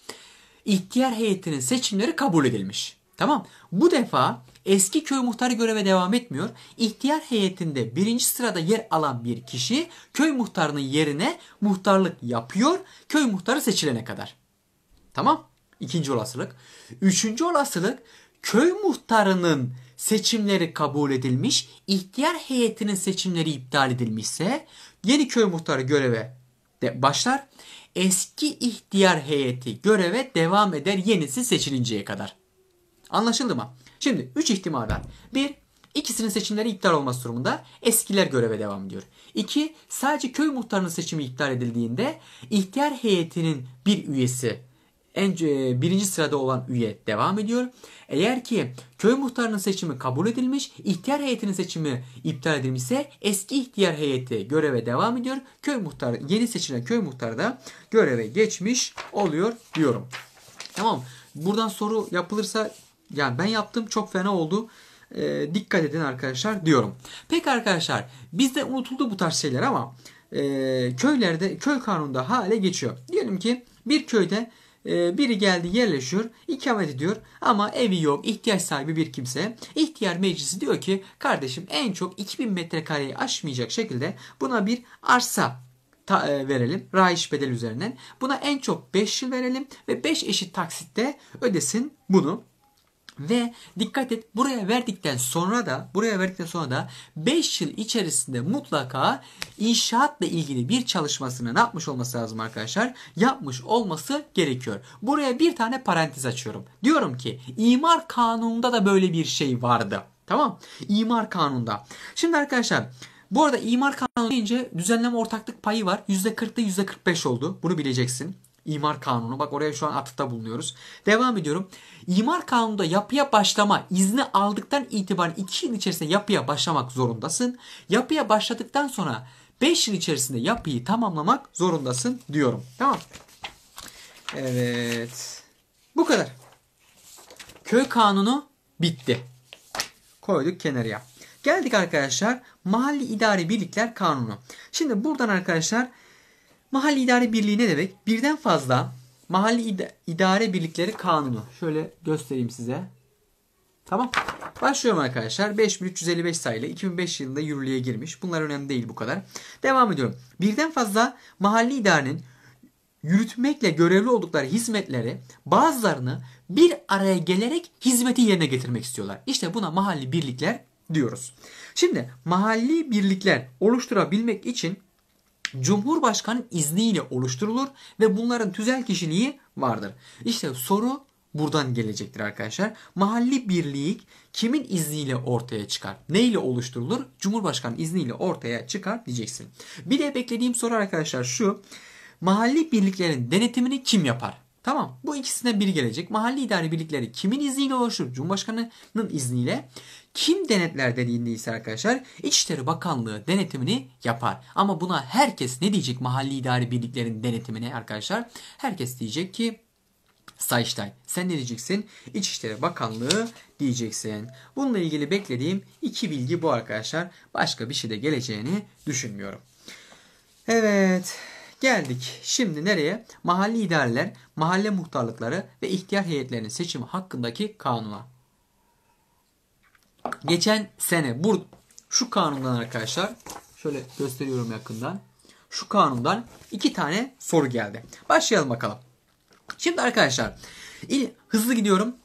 İhtiyar heyetinin seçimleri kabul edilmiş. Tamam. Bu defa Eski köy muhtarı göreve devam etmiyor. İhtiyar heyetinde birinci sırada yer alan bir kişi köy muhtarının yerine muhtarlık yapıyor köy muhtarı seçilene kadar. Tamam. İkinci olasılık. Üçüncü olasılık köy muhtarının seçimleri kabul edilmiş, ihtiyar heyetinin seçimleri iptal edilmişse yeni köy muhtarı göreve de başlar. Eski ihtiyar heyeti göreve devam eder yenisi seçilinceye kadar. Anlaşıldı mı? Şimdi 3 ihtimal var. 1. İkisinin seçimleri iptal olması durumunda eskiler göreve devam ediyor. 2. Sadece köy muhtarının seçimi iptal edildiğinde ihtiyar heyetinin bir üyesi en e, birinci sırada olan üye devam ediyor. Eğer ki köy muhtarının seçimi kabul edilmiş, ihtiyar heyetinin seçimi iptal edilmişse eski ihtiyar heyeti göreve devam ediyor. Köy muhtarı yeni seçilen köy muhtarı da göreve geçmiş oluyor diyorum. Tamam. Buradan soru yapılırsa yani ben yaptım çok fena oldu. E, dikkat edin arkadaşlar diyorum. Peki arkadaşlar bizde unutuldu bu tarz şeyler ama e, köylerde köy kanununda hale geçiyor. Diyelim ki bir köyde e, biri geldi yerleşiyor, ikamet ediyor ama evi yok, ihtiyaç sahibi bir kimse. İhtiyar meclisi diyor ki kardeşim en çok 2000 metrekareyi aşmayacak şekilde buna bir arsa e, verelim rayiş bedel üzerinden. Buna en çok 5 yıl verelim ve 5 eşit taksitte ödesin bunu. Ve dikkat et buraya verdikten sonra da buraya verdikten sonra da 5 yıl içerisinde mutlaka inşaatla ilgili bir çalışmasını ne yapmış olması lazım arkadaşlar? Yapmış olması gerekiyor. Buraya bir tane parantez açıyorum. Diyorum ki imar kanununda da böyle bir şey vardı. Tamam. İmar kanununda. Şimdi arkadaşlar bu arada imar kanunu deyince düzenleme ortaklık payı var. %40'da %45 oldu. Bunu bileceksin. İmar kanunu. Bak oraya şu an atıfta bulunuyoruz. Devam ediyorum. İmar kanununda yapıya başlama izni aldıktan itibaren 2 yıl içerisinde yapıya başlamak zorundasın. Yapıya başladıktan sonra 5 yıl içerisinde yapıyı tamamlamak zorundasın diyorum. Tamam. Evet. Bu kadar. Köy kanunu bitti. Koyduk kenarıya. Geldik arkadaşlar mahalli İdari birlikler kanunu. Şimdi buradan arkadaşlar Mahalle idare birliği ne demek? Birden fazla mahalle id- idare birlikleri kanunu. Şöyle göstereyim size. Tamam. Başlıyorum arkadaşlar. 5355 sayılı 2005 yılında yürürlüğe girmiş. Bunlar önemli değil bu kadar. Devam ediyorum. Birden fazla mahalli idarenin yürütmekle görevli oldukları hizmetleri bazılarını bir araya gelerek hizmeti yerine getirmek istiyorlar. İşte buna mahalli birlikler diyoruz. Şimdi mahalli birlikler oluşturabilmek için Cumhurbaşkanı izniyle oluşturulur ve bunların tüzel kişiliği vardır. İşte soru buradan gelecektir arkadaşlar. Mahalli birlik kimin izniyle ortaya çıkar? Neyle oluşturulur? Cumhurbaşkanı izniyle ortaya çıkar diyeceksin. Bir de beklediğim soru arkadaşlar şu. Mahalli birliklerin denetimini kim yapar? Tamam bu ikisine bir gelecek. Mahalli idari birlikleri kimin izniyle oluşur? Cumhurbaşkanının izniyle. Kim denetler dediğinde arkadaşlar İçişleri Bakanlığı denetimini yapar. Ama buna herkes ne diyecek mahalli idari birliklerin denetimine arkadaşlar? Herkes diyecek ki Sayıştay. Sen ne diyeceksin? İçişleri Bakanlığı diyeceksin. Bununla ilgili beklediğim iki bilgi bu arkadaşlar. Başka bir şey de geleceğini düşünmüyorum. Evet. Geldik şimdi nereye? Mahalli idareler, mahalle muhtarlıkları ve ihtiyar heyetlerinin seçimi hakkındaki kanuna. Geçen sene bu şu kanundan arkadaşlar şöyle gösteriyorum yakından. Şu kanundan iki tane soru geldi. Başlayalım bakalım. Şimdi arkadaşlar il, hızlı gidiyorum.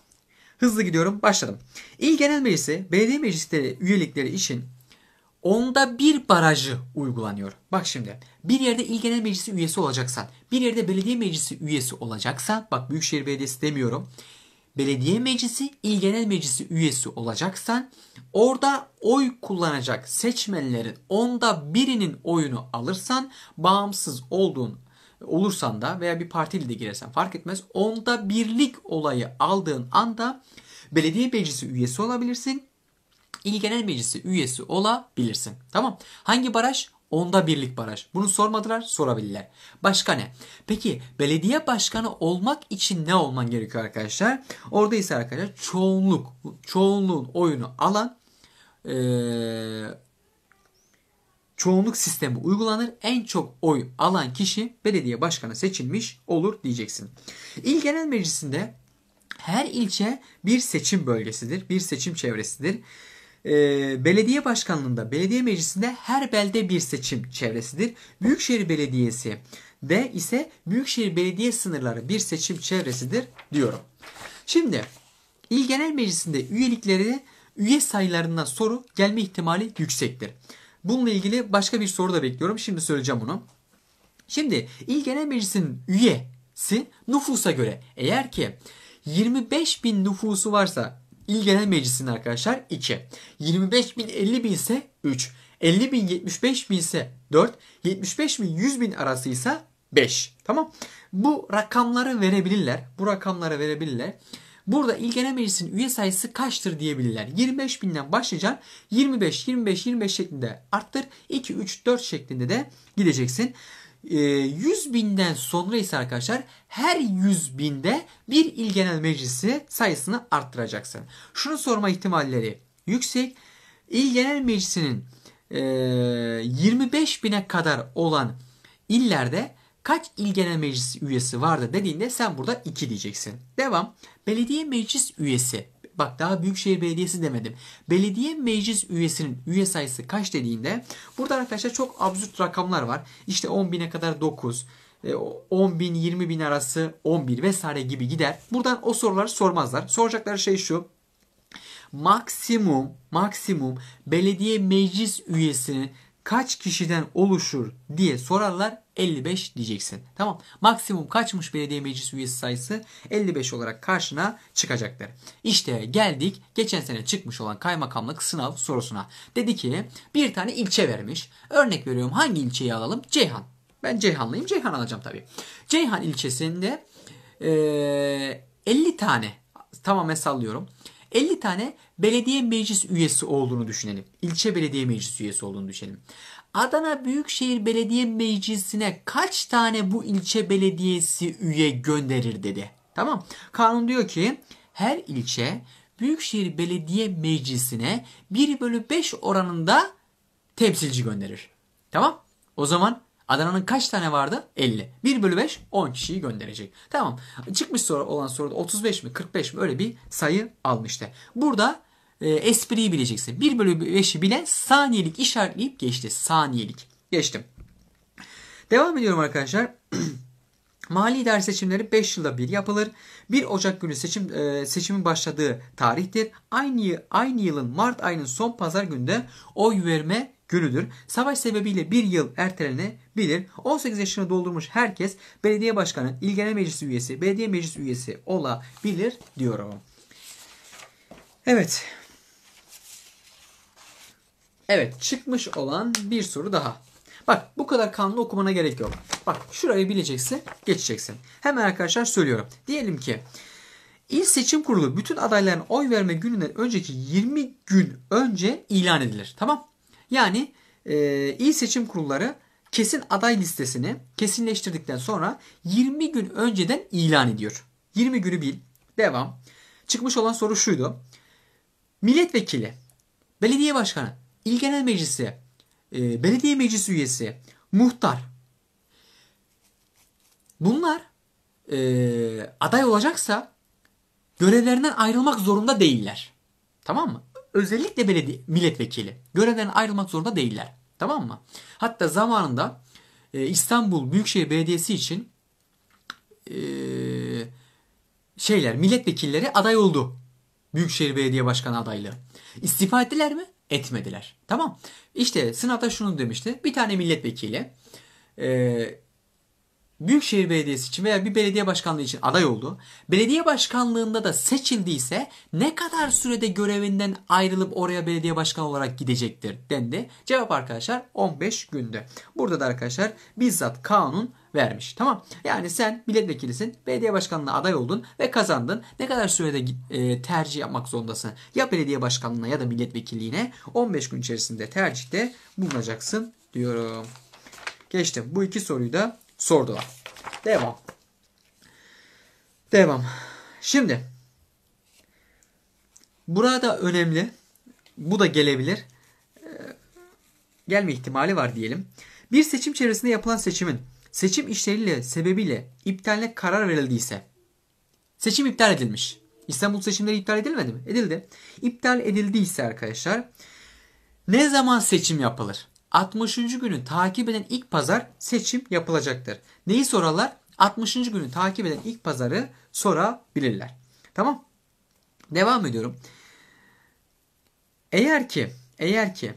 Hızlı gidiyorum. Başladım. İl Genel Meclisi belediye meclisleri üyelikleri için onda bir barajı uygulanıyor. Bak şimdi bir yerde il genel meclisi üyesi olacaksan, bir yerde belediye meclisi üyesi olacaksan, bak Büyükşehir Belediyesi demiyorum belediye meclisi, il genel meclisi üyesi olacaksan orada oy kullanacak seçmenlerin onda birinin oyunu alırsan bağımsız olduğun olursan da veya bir partili de girersen fark etmez. Onda birlik olayı aldığın anda belediye meclisi üyesi olabilirsin. İl genel meclisi üyesi olabilirsin. Tamam. Hangi baraj? Onda birlik baraj. Bunu sormadılar sorabilirler. Başka ne? Peki belediye başkanı olmak için ne olman gerekiyor arkadaşlar? Orada ise arkadaşlar çoğunluk, çoğunluğun oyunu alan e, çoğunluk sistemi uygulanır. En çok oy alan kişi belediye başkanı seçilmiş olur diyeceksin. İl Genel Meclisi'nde her ilçe bir seçim bölgesidir, bir seçim çevresidir. E, belediye başkanlığında, belediye meclisinde her belde bir seçim çevresidir. Büyükşehir Belediyesi de ise Büyükşehir Belediye sınırları bir seçim çevresidir diyorum. Şimdi il Genel Meclisi'nde üyelikleri üye sayılarından soru gelme ihtimali yüksektir. Bununla ilgili başka bir soru da bekliyorum. Şimdi söyleyeceğim bunu. Şimdi il Genel Meclisi'nin üyesi nüfusa göre eğer ki 25 bin nüfusu varsa İl Genel Meclisi'nin arkadaşlar 2. 25 bin 50 bin ise 3. 50 bin 75 bin ise 4. 75 bin 100 bin arası ise 5. Tamam. Bu rakamları verebilirler. Bu rakamları verebilirler. Burada İl Genel Meclisi'nin üye sayısı kaçtır diyebilirler. 25 binden başlayacaksın. 25, 25, 25 şeklinde arttır. 2, 3, 4 şeklinde de gideceksin. 100 ee, binden sonra ise arkadaşlar her 100 binde bir il genel meclisi sayısını arttıracaksın. Şunu sorma ihtimalleri yüksek. İl genel meclisinin 25 e, bine kadar olan illerde kaç il genel meclis üyesi vardı dediğinde sen burada 2 diyeceksin. Devam. Belediye meclis üyesi Bak daha Büyükşehir Belediyesi demedim. Belediye meclis üyesinin üye sayısı kaç dediğinde burada arkadaşlar çok absürt rakamlar var. İşte 10 bine kadar 9, 10 e, bin 20 bin arası 11 vesaire gibi gider. Buradan o soruları sormazlar. Soracakları şey şu. Maksimum maksimum belediye meclis üyesinin kaç kişiden oluşur diye sorarlar 55 diyeceksin. Tamam. Maksimum kaçmış belediye meclis üyesi sayısı 55 olarak karşına çıkacaklar. İşte geldik geçen sene çıkmış olan kaymakamlık sınav sorusuna. Dedi ki bir tane ilçe vermiş. Örnek veriyorum hangi ilçeyi alalım? Ceyhan. Ben Ceyhanlıyım. Ceyhan alacağım tabii. Ceyhan ilçesinde e, 50 tane tamamen sallıyorum. 50 tane belediye meclis üyesi olduğunu düşünelim. İlçe belediye meclis üyesi olduğunu düşünelim. Adana Büyükşehir Belediye Meclisi'ne kaç tane bu ilçe belediyesi üye gönderir dedi. Tamam. Kanun diyor ki her ilçe Büyükşehir Belediye Meclisi'ne 1 bölü 5 oranında temsilci gönderir. Tamam. O zaman Adana'nın kaç tane vardı? 50. 1 bölü 5 10 kişiyi gönderecek. Tamam. Çıkmış soru olan soruda 35 mi 45 mi öyle bir sayı almıştı. Burada e, espriyi bileceksin. 1 bölü 5'i bile saniyelik işaretleyip geçti. Saniyelik. Geçtim. Devam ediyorum arkadaşlar. Mali idare seçimleri 5 yılda bir yapılır. 1 Ocak günü seçim e, seçimin başladığı tarihtir. Aynı aynı yılın Mart ayının son pazar günde oy verme günüdür. Savaş sebebiyle bir yıl ertelenebilir. 18 yaşını doldurmuş herkes belediye başkanı, ilgilenen meclis üyesi, belediye meclis üyesi olabilir diyorum. Evet. Evet çıkmış olan bir soru daha. Bak bu kadar kanlı okumana gerek yok. Bak şurayı bileceksin geçeceksin. Hemen arkadaşlar söylüyorum. Diyelim ki İl Seçim Kurulu bütün adayların oy verme gününden önceki 20 gün önce ilan edilir. Tamam yani e, il seçim kurulları kesin aday listesini kesinleştirdikten sonra 20 gün önceden ilan ediyor. 20 günü bil. Devam. Çıkmış olan soru şuydu. Milletvekili, belediye başkanı, il genel meclisi, e, belediye meclisi üyesi, muhtar. Bunlar e, aday olacaksa görevlerinden ayrılmak zorunda değiller. Tamam mı? özellikle belediye, milletvekili görevden ayrılmak zorunda değiller. Tamam mı? Hatta zamanında e, İstanbul Büyükşehir Belediyesi için e, şeyler milletvekilleri aday oldu. Büyükşehir Belediye Başkanı adaylığı. İstifa ettiler mi? Etmediler. Tamam. İşte sınavda şunu demişti. Bir tane milletvekili e, Büyükşehir Belediyesi için veya bir belediye başkanlığı için aday oldu. Belediye başkanlığında da seçildiyse ne kadar sürede görevinden ayrılıp oraya belediye başkanı olarak gidecektir dendi. Cevap arkadaşlar 15 günde. Burada da arkadaşlar bizzat kanun vermiş. Tamam. Yani sen milletvekilisin, belediye başkanlığına aday oldun ve kazandın. Ne kadar sürede e, tercih yapmak zorundasın? Ya belediye başkanlığına ya da milletvekilliğine 15 gün içerisinde tercihte bulunacaksın diyorum. Geçtim. Bu iki soruyu da sordular. Devam. Devam. Şimdi burada önemli bu da gelebilir. Ee, gelme ihtimali var diyelim. Bir seçim çevresinde yapılan seçimin seçim işleriyle sebebiyle iptaline karar verildiyse seçim iptal edilmiş. İstanbul seçimleri iptal edilmedi mi? Edildi. İptal edildiyse arkadaşlar ne zaman seçim yapılır? 60. günü takip eden ilk pazar seçim yapılacaktır. Neyi sorarlar? 60. günü takip eden ilk pazarı sorabilirler. Tamam. Devam ediyorum. Eğer ki eğer ki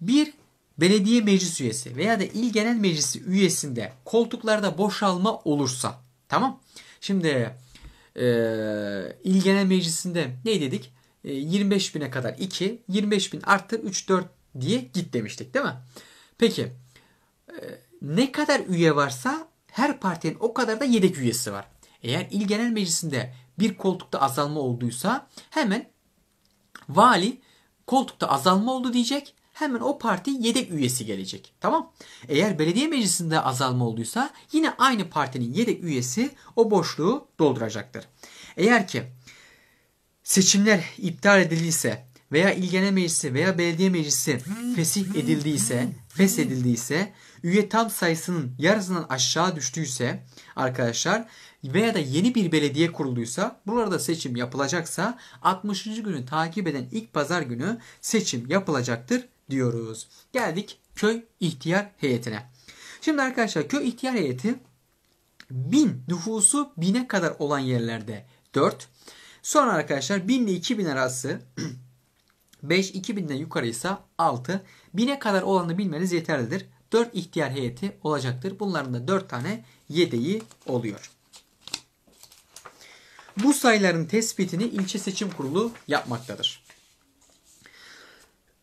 bir belediye meclis üyesi veya da il genel meclisi üyesinde koltuklarda boşalma olursa tamam. Şimdi e, il genel meclisinde ne dedik? E, 25 bine kadar 2, 25 bin artı 3, 4 diye git demiştik değil mi? Peki e, ne kadar üye varsa her partinin o kadar da yedek üyesi var. Eğer il genel meclisinde bir koltukta azalma olduysa hemen vali koltukta azalma oldu diyecek. Hemen o parti yedek üyesi gelecek. Tamam. Eğer belediye meclisinde azalma olduysa yine aynı partinin yedek üyesi o boşluğu dolduracaktır. Eğer ki seçimler iptal edilirse veya il genel meclisi veya belediye meclisi fesih edildiyse, fes edildiyse üye tam sayısının yarısından aşağı düştüyse arkadaşlar veya da yeni bir belediye kurulduysa burada seçim yapılacaksa 60. günü takip eden ilk pazar günü seçim yapılacaktır diyoruz. Geldik köy ihtiyar heyetine. Şimdi arkadaşlar köy ihtiyar heyeti 1000 nüfusu 1000'e kadar olan yerlerde 4. Sonra arkadaşlar 1000 ile 2000 arası 5 2000'den yukarıysa 6. 1000'e kadar olanı bilmeniz yeterlidir. 4 ihtiyar heyeti olacaktır. Bunların da 4 tane yedeği oluyor. Bu sayıların tespitini ilçe seçim kurulu yapmaktadır.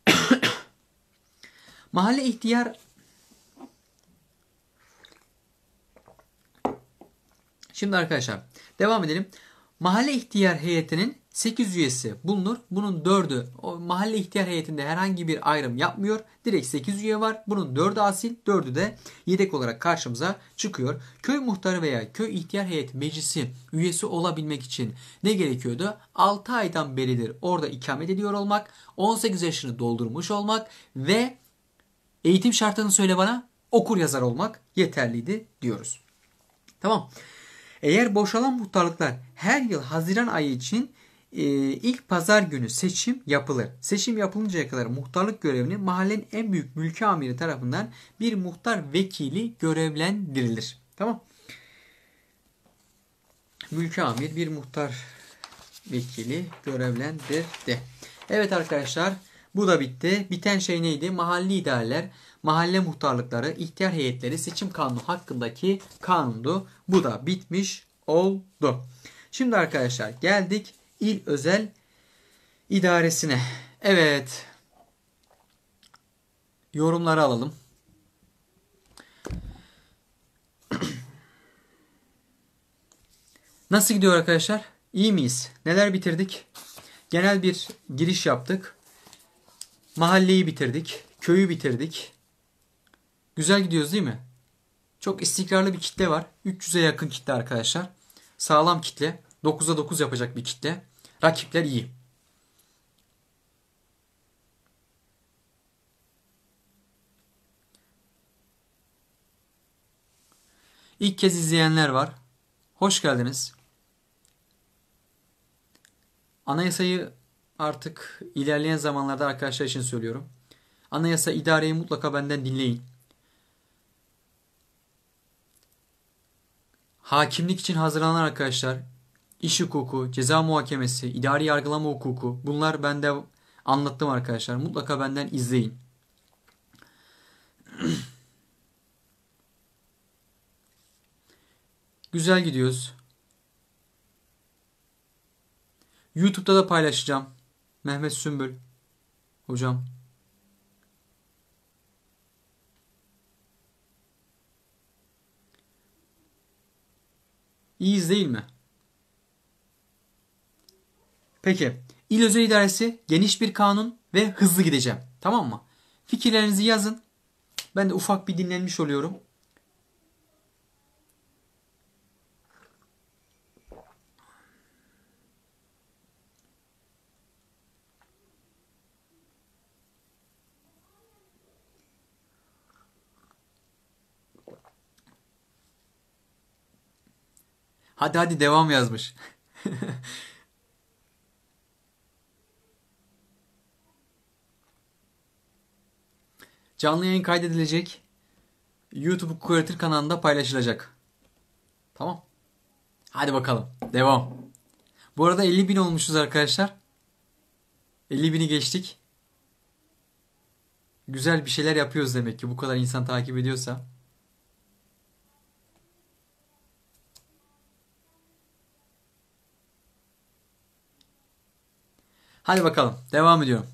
Mahalle ihtiyar Şimdi arkadaşlar devam edelim. Mahalle ihtiyar heyetinin 8 üyesi bulunur. Bunun 4'ü mahalle ihtiyar heyetinde herhangi bir ayrım yapmıyor. Direkt 8 üye var. Bunun 4'ü asil, 4'ü de yedek olarak karşımıza çıkıyor. Köy muhtarı veya köy ihtiyar heyet meclisi üyesi olabilmek için ne gerekiyordu? 6 aydan beridir orada ikamet ediyor olmak, 18 yaşını doldurmuş olmak ve eğitim şartını söyle bana okur yazar olmak yeterliydi diyoruz. Tamam. Eğer boşalan muhtarlıklar her yıl Haziran ayı için e, ilk pazar günü seçim yapılır. Seçim yapılıncaya kadar muhtarlık görevini mahallenin en büyük mülki amiri tarafından bir muhtar vekili görevlendirilir. Tamam. Mülki amir bir muhtar vekili görevlendirdi. Evet arkadaşlar bu da bitti. Biten şey neydi? Mahalli idareler, mahalle muhtarlıkları, ihtiyar heyetleri seçim kanunu hakkındaki kanundu. Bu da bitmiş oldu. Şimdi arkadaşlar geldik İl Özel İdaresine. Evet. Yorumları alalım. Nasıl gidiyor arkadaşlar? İyi miyiz? Neler bitirdik? Genel bir giriş yaptık. Mahalleyi bitirdik. Köyü bitirdik. Güzel gidiyoruz değil mi? Çok istikrarlı bir kitle var. 300'e yakın kitle arkadaşlar. Sağlam kitle. 9'a 9 yapacak bir kitle. Rakipler iyi. İlk kez izleyenler var. Hoş geldiniz. Anayasayı artık ilerleyen zamanlarda arkadaşlar için söylüyorum. Anayasa idareyi mutlaka benden dinleyin. Hakimlik için hazırlanan arkadaşlar iş hukuku, ceza muhakemesi, idari yargılama hukuku bunlar bende anlattım arkadaşlar. Mutlaka benden izleyin. Güzel gidiyoruz. YouTube'da da paylaşacağım. Mehmet Sümbül. Hocam. İyiyiz değil mi? Peki il özel idaresi geniş bir kanun ve hızlı gideceğim. Tamam mı? Fikirlerinizi yazın. Ben de ufak bir dinlenmiş oluyorum. Hadi hadi devam yazmış. Canlı yayın kaydedilecek. YouTube Kuratır kanalında paylaşılacak. Tamam. Hadi bakalım. Devam. Bu arada 50 bin olmuşuz arkadaşlar. 50 bini geçtik. Güzel bir şeyler yapıyoruz demek ki bu kadar insan takip ediyorsa. Hadi bakalım. Devam ediyorum.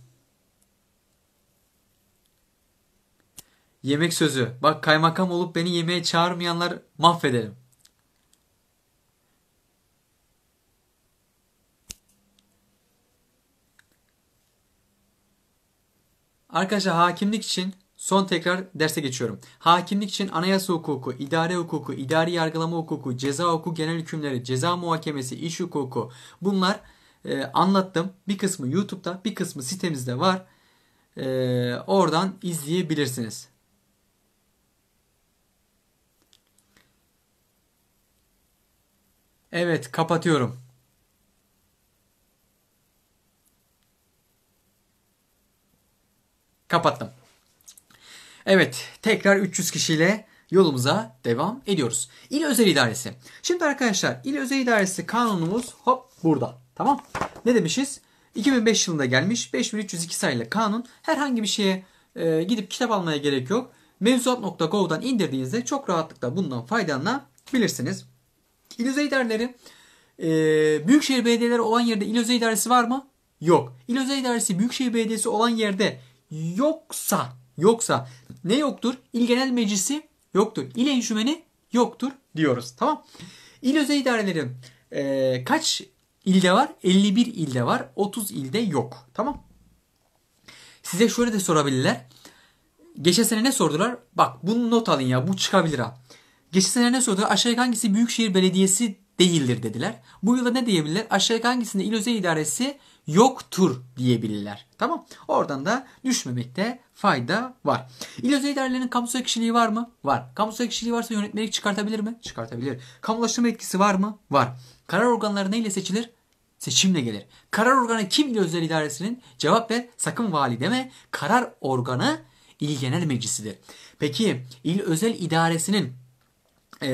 Yemek sözü. Bak kaymakam olup beni yemeğe çağırmayanlar mahvederim. Arkadaşlar hakimlik için son tekrar derse geçiyorum. Hakimlik için anayasa hukuku, idare hukuku, idari yargılama hukuku, ceza hukuku, genel hükümleri, ceza muhakemesi, iş hukuku bunlar e, anlattım. Bir kısmı YouTube'da bir kısmı sitemizde var. E, oradan izleyebilirsiniz. Evet, kapatıyorum. Kapattım. Evet, tekrar 300 kişiyle yolumuza devam ediyoruz. İl Özel İdaresi. Şimdi arkadaşlar, İl Özel İdaresi kanunumuz hop burada. Tamam? Ne demişiz? 2005 yılında gelmiş 5302 sayılı kanun herhangi bir şeye e, gidip kitap almaya gerek yok. Mevzuat.gov'dan indirdiğinizde çok rahatlıkla bundan faydalanabilirsiniz. İl idareleri e, büyükşehir belediyeleri olan yerde il özel idaresi var mı? Yok. İl özel idaresi büyükşehir belediyesi olan yerde yoksa yoksa ne yoktur? İl genel meclisi yoktur. İl enjümeni yoktur diyoruz. Tamam. İl özel idareleri e, kaç ilde var? 51 ilde var. 30 ilde yok. Tamam. Size şöyle de sorabilirler. Geçen sene ne sordular? Bak bunu not alın ya bu çıkabilir ha. Geçen sene ne sordu? Aşağıya hangisi Büyükşehir Belediyesi değildir dediler. Bu yıla ne diyebilirler? Aşağıya hangisinde il özel idaresi yoktur diyebilirler. Tamam. Oradan da düşmemekte fayda var. İl özel idarelerinin kamusal kişiliği var mı? Var. Kamusal kişiliği varsa yönetmelik çıkartabilir mi? Çıkartabilir. Kamulaştırma etkisi var mı? Var. Karar organları neyle seçilir? Seçimle gelir. Karar organı kim il özel idaresinin? Cevap ver. Sakın vali deme. Karar organı il genel meclisidir. Peki il özel idaresinin e,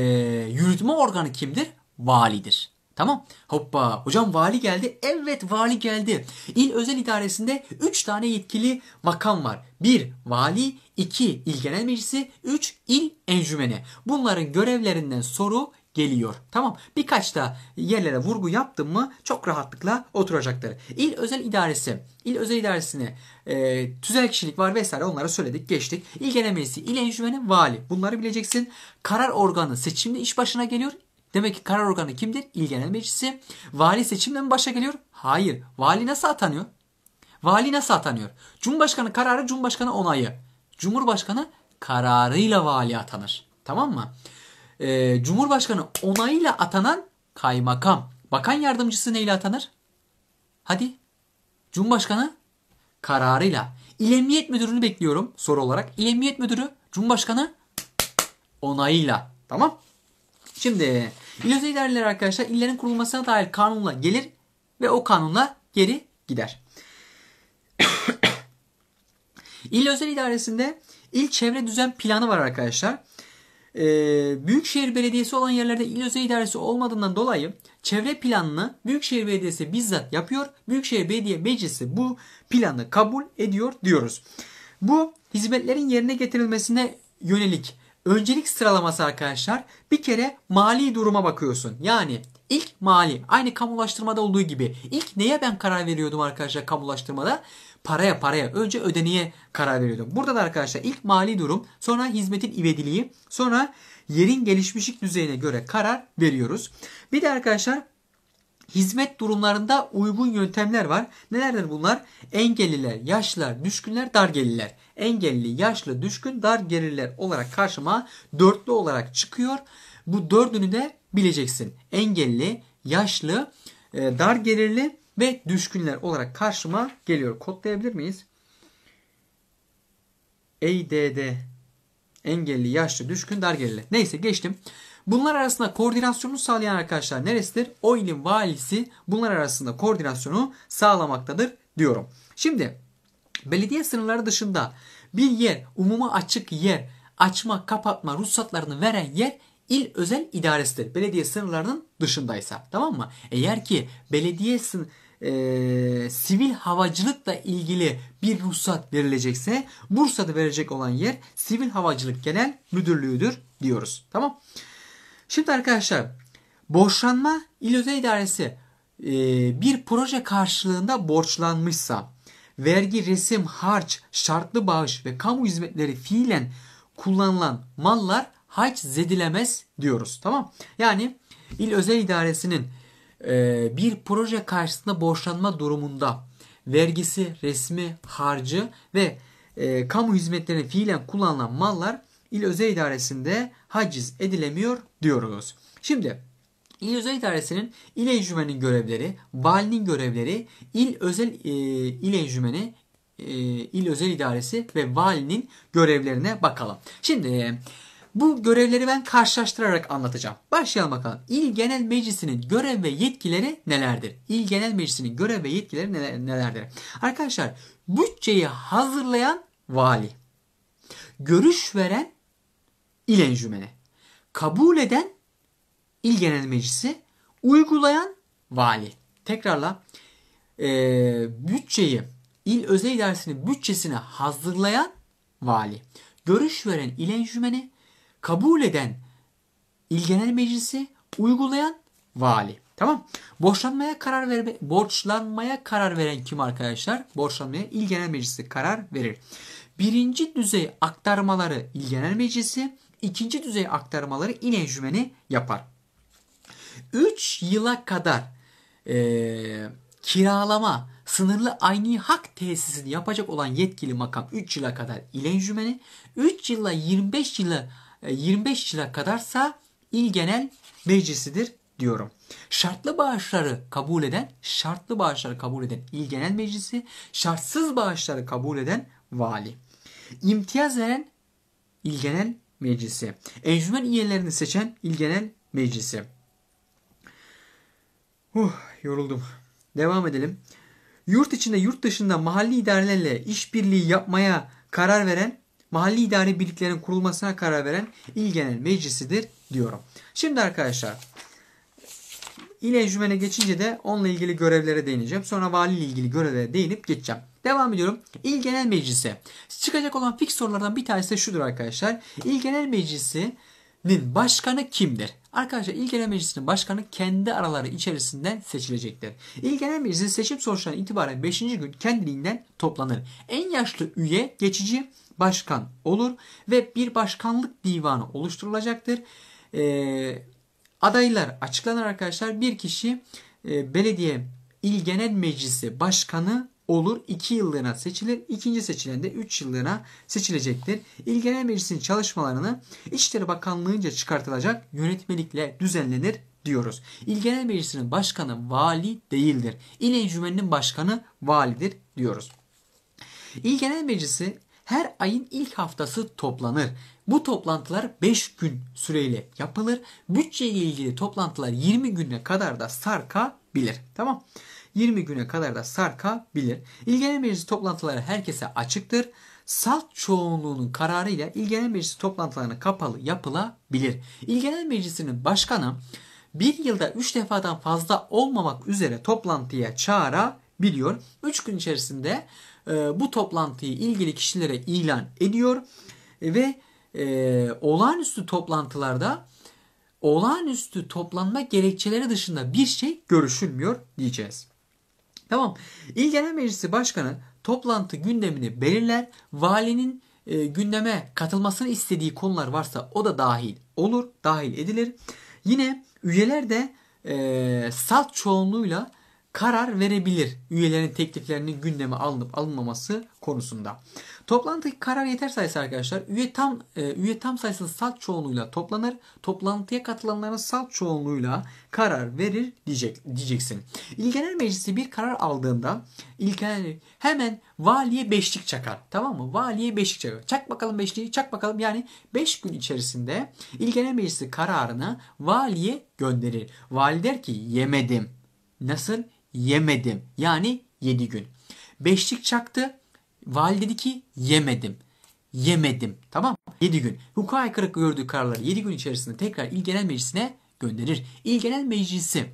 yürütme organı kimdir? Validir. Tamam. Hoppa. Hocam vali geldi. Evet vali geldi. İl özel idaresinde 3 tane yetkili makam var. 1. Vali 2. İl genel meclisi 3. İl enjümeni. Bunların görevlerinden soru geliyor. Tamam birkaç da yerlere vurgu yaptım mı çok rahatlıkla oturacakları. İl özel idaresi, il özel idaresini e, tüzel kişilik var vesaire onlara söyledik geçtik. İl genel meclisi, il enjümeni, vali bunları bileceksin. Karar organı seçimde iş başına geliyor. Demek ki karar organı kimdir? İl genel meclisi. Vali seçimle mi başa geliyor? Hayır. Vali nasıl atanıyor? Vali nasıl atanıyor? Cumhurbaşkanı kararı, Cumhurbaşkanı onayı. Cumhurbaşkanı kararıyla vali atanır. Tamam mı? e, Cumhurbaşkanı onayıyla atanan kaymakam. Bakan yardımcısı neyle atanır? Hadi. Cumhurbaşkanı kararıyla. İl Emniyet Müdürünü bekliyorum soru olarak. İl Emniyet Müdürü Cumhurbaşkanı onayıyla. Tamam. Şimdi il özel idareleri arkadaşlar illerin kurulmasına dair kanunla gelir ve o kanunla geri gider. İl özel idaresinde il çevre düzen planı var arkadaşlar e, Büyükşehir Belediyesi olan yerlerde il özel idaresi olmadığından dolayı çevre planını Büyükşehir Belediyesi bizzat yapıyor. Büyükşehir Belediye Meclisi bu planı kabul ediyor diyoruz. Bu hizmetlerin yerine getirilmesine yönelik öncelik sıralaması arkadaşlar bir kere mali duruma bakıyorsun. Yani ilk mali aynı kamulaştırmada olduğu gibi ilk neye ben karar veriyordum arkadaşlar kamulaştırmada? paraya paraya önce ödeneye karar veriyordum. Burada da arkadaşlar ilk mali durum sonra hizmetin ivediliği sonra yerin gelişmişlik düzeyine göre karar veriyoruz. Bir de arkadaşlar hizmet durumlarında uygun yöntemler var. Nelerdir bunlar? Engelliler, yaşlılar, düşkünler, dar gelirler. Engelli, yaşlı, düşkün, dar gelirler olarak karşıma dörtlü olarak çıkıyor. Bu dördünü de bileceksin. Engelli, yaşlı, e, dar gelirli ve düşkünler olarak karşıma geliyor. Kodlayabilir miyiz? EYDD engelli, yaşlı, düşkün, dar gelirli. Neyse geçtim. Bunlar arasında koordinasyonu sağlayan arkadaşlar neresidir? O ilin valisi bunlar arasında koordinasyonu sağlamaktadır diyorum. Şimdi belediye sınırları dışında bir yer, umuma açık yer, açma, kapatma ruhsatlarını veren yer il özel idaresidir. Belediye sınırlarının dışındaysa. Tamam mı? Eğer ki belediye sınırları e, sivil havacılıkla ilgili bir ruhsat verilecekse Bursa'da verecek olan yer Sivil Havacılık Genel Müdürlüğü'dür diyoruz. Tamam. Şimdi arkadaşlar borçlanma il Özel idaresi e, bir proje karşılığında borçlanmışsa vergi, resim, harç, şartlı bağış ve kamu hizmetleri fiilen kullanılan mallar hac zedilemez diyoruz. Tamam. Yani il özel idaresinin ee, bir proje karşısında borçlanma durumunda vergisi, resmi, harcı ve e, kamu hizmetlerine fiilen kullanılan mallar il özel idaresinde haciz edilemiyor diyoruz. Şimdi İl Özel İdaresi'nin il encümenin görevleri, valinin görevleri, il özel e, il encümeni, e, il özel idaresi ve valinin görevlerine bakalım. Şimdi bu görevleri ben karşılaştırarak anlatacağım. Başlayalım bakalım. İl Genel Meclisi'nin görev ve yetkileri nelerdir? İl Genel Meclisi'nin görev ve yetkileri nelerdir? Arkadaşlar bütçeyi hazırlayan vali. Görüş veren il enjümeni. Kabul eden il genel meclisi. Uygulayan vali. Tekrarla e, bütçeyi il özel idaresinin bütçesini hazırlayan vali. Görüş veren il enjümeni kabul eden il genel meclisi, uygulayan vali. Tamam. Borçlanmaya karar verme, borçlanmaya karar veren kim arkadaşlar? Borçlanmaya il genel meclisi karar verir. Birinci düzey aktarmaları il genel meclisi, ikinci düzey aktarmaları il enjümeni yapar. 3 yıla kadar e, kiralama sınırlı aynı hak tesisini yapacak olan yetkili makam 3 yıla kadar il enjümeni, 3 yıla 25 yılı 25 e, yıla kadarsa il genel meclisidir diyorum. Şartlı bağışları kabul eden, şartlı bağışları kabul eden il genel meclisi, şartsız bağışları kabul eden vali. İmtiyaz veren il genel meclisi. Enjümen üyelerini seçen il genel meclisi. Huh, yoruldum. Devam edelim. Yurt içinde yurt dışında mahalli idarelerle işbirliği yapmaya karar veren mahalli idari birliklerin kurulmasına karar veren İl Genel Meclisidir diyorum. Şimdi arkadaşlar il enjümene geçince de onunla ilgili görevlere değineceğim. Sonra vali ile ilgili görevlere değinip geçeceğim. Devam ediyorum. İl Genel Meclisi. Çıkacak olan fix sorulardan bir tanesi de şudur arkadaşlar. İl Genel Meclisi'nin başkanı kimdir? Arkadaşlar İl Genel Meclisi'nin başkanı kendi araları içerisinden seçilecektir. İl Genel Meclisi seçim sonuçlarından itibaren 5. gün kendiliğinden toplanır. En yaşlı üye geçici başkan olur ve bir başkanlık divanı oluşturulacaktır. E, adaylar açıklanır arkadaşlar. Bir kişi e, belediye il genel meclisi başkanı olur. 2 yıllığına seçilir. İkinci seçilen de 3 yıllığına seçilecektir. İl Genel Meclisi'nin çalışmalarını İçişleri Bakanlığı'nca çıkartılacak yönetmelikle düzenlenir diyoruz. İl Genel Meclisi'nin başkanı vali değildir. İl Encümeni'nin başkanı validir diyoruz. İl Genel Meclisi her ayın ilk haftası toplanır. Bu toplantılar 5 gün süreyle yapılır. Bütçe ile ilgili toplantılar 20 güne kadar da sarkabilir. Tamam. 20 güne kadar da sarkabilir. İlgilenen meclis toplantıları herkese açıktır. Salt çoğunluğunun kararıyla ilgilenen meclis toplantılarına kapalı yapılabilir. İlgilenen meclisinin başkanı bir yılda 3 defadan fazla olmamak üzere toplantıya çağırabiliyor. 3 gün içerisinde e, bu toplantıyı ilgili kişilere ilan ediyor e, ve e, olağanüstü toplantılarda olağanüstü toplanma gerekçeleri dışında bir şey görüşülmüyor diyeceğiz. Tamam. İl Genel Meclisi Başkanı toplantı gündemini belirler. Valinin e, gündeme katılmasını istediği konular varsa o da dahil olur, dahil edilir. Yine üyeler de e, salt çoğunluğuyla karar verebilir üyelerin tekliflerinin gündeme alınıp alınmaması konusunda. Toplantıdaki karar yeter sayısı arkadaşlar üye tam e, üye tam sayısı salt çoğunluğuyla toplanır. Toplantıya katılanların salt çoğunluğuyla karar verir diyecek diyeceksin. İlgenel Meclisi bir karar aldığında ilgenel hemen valiye beşlik çakar. Tamam mı? Valiye beşlik çakar. Çak bakalım beşliği, çak bakalım. Yani 5 gün içerisinde ilgenel Meclisi kararını valiye gönderir. Vali der ki yemedim. Nasıl? yemedim. Yani 7 gün. Beşlik çaktı. Valide dedi ki yemedim. Yemedim. Tamam 7 gün. Hukuka aykırı gördüğü kararları 7 gün içerisinde tekrar İl Genel Meclisi'ne gönderir. İl Genel Meclisi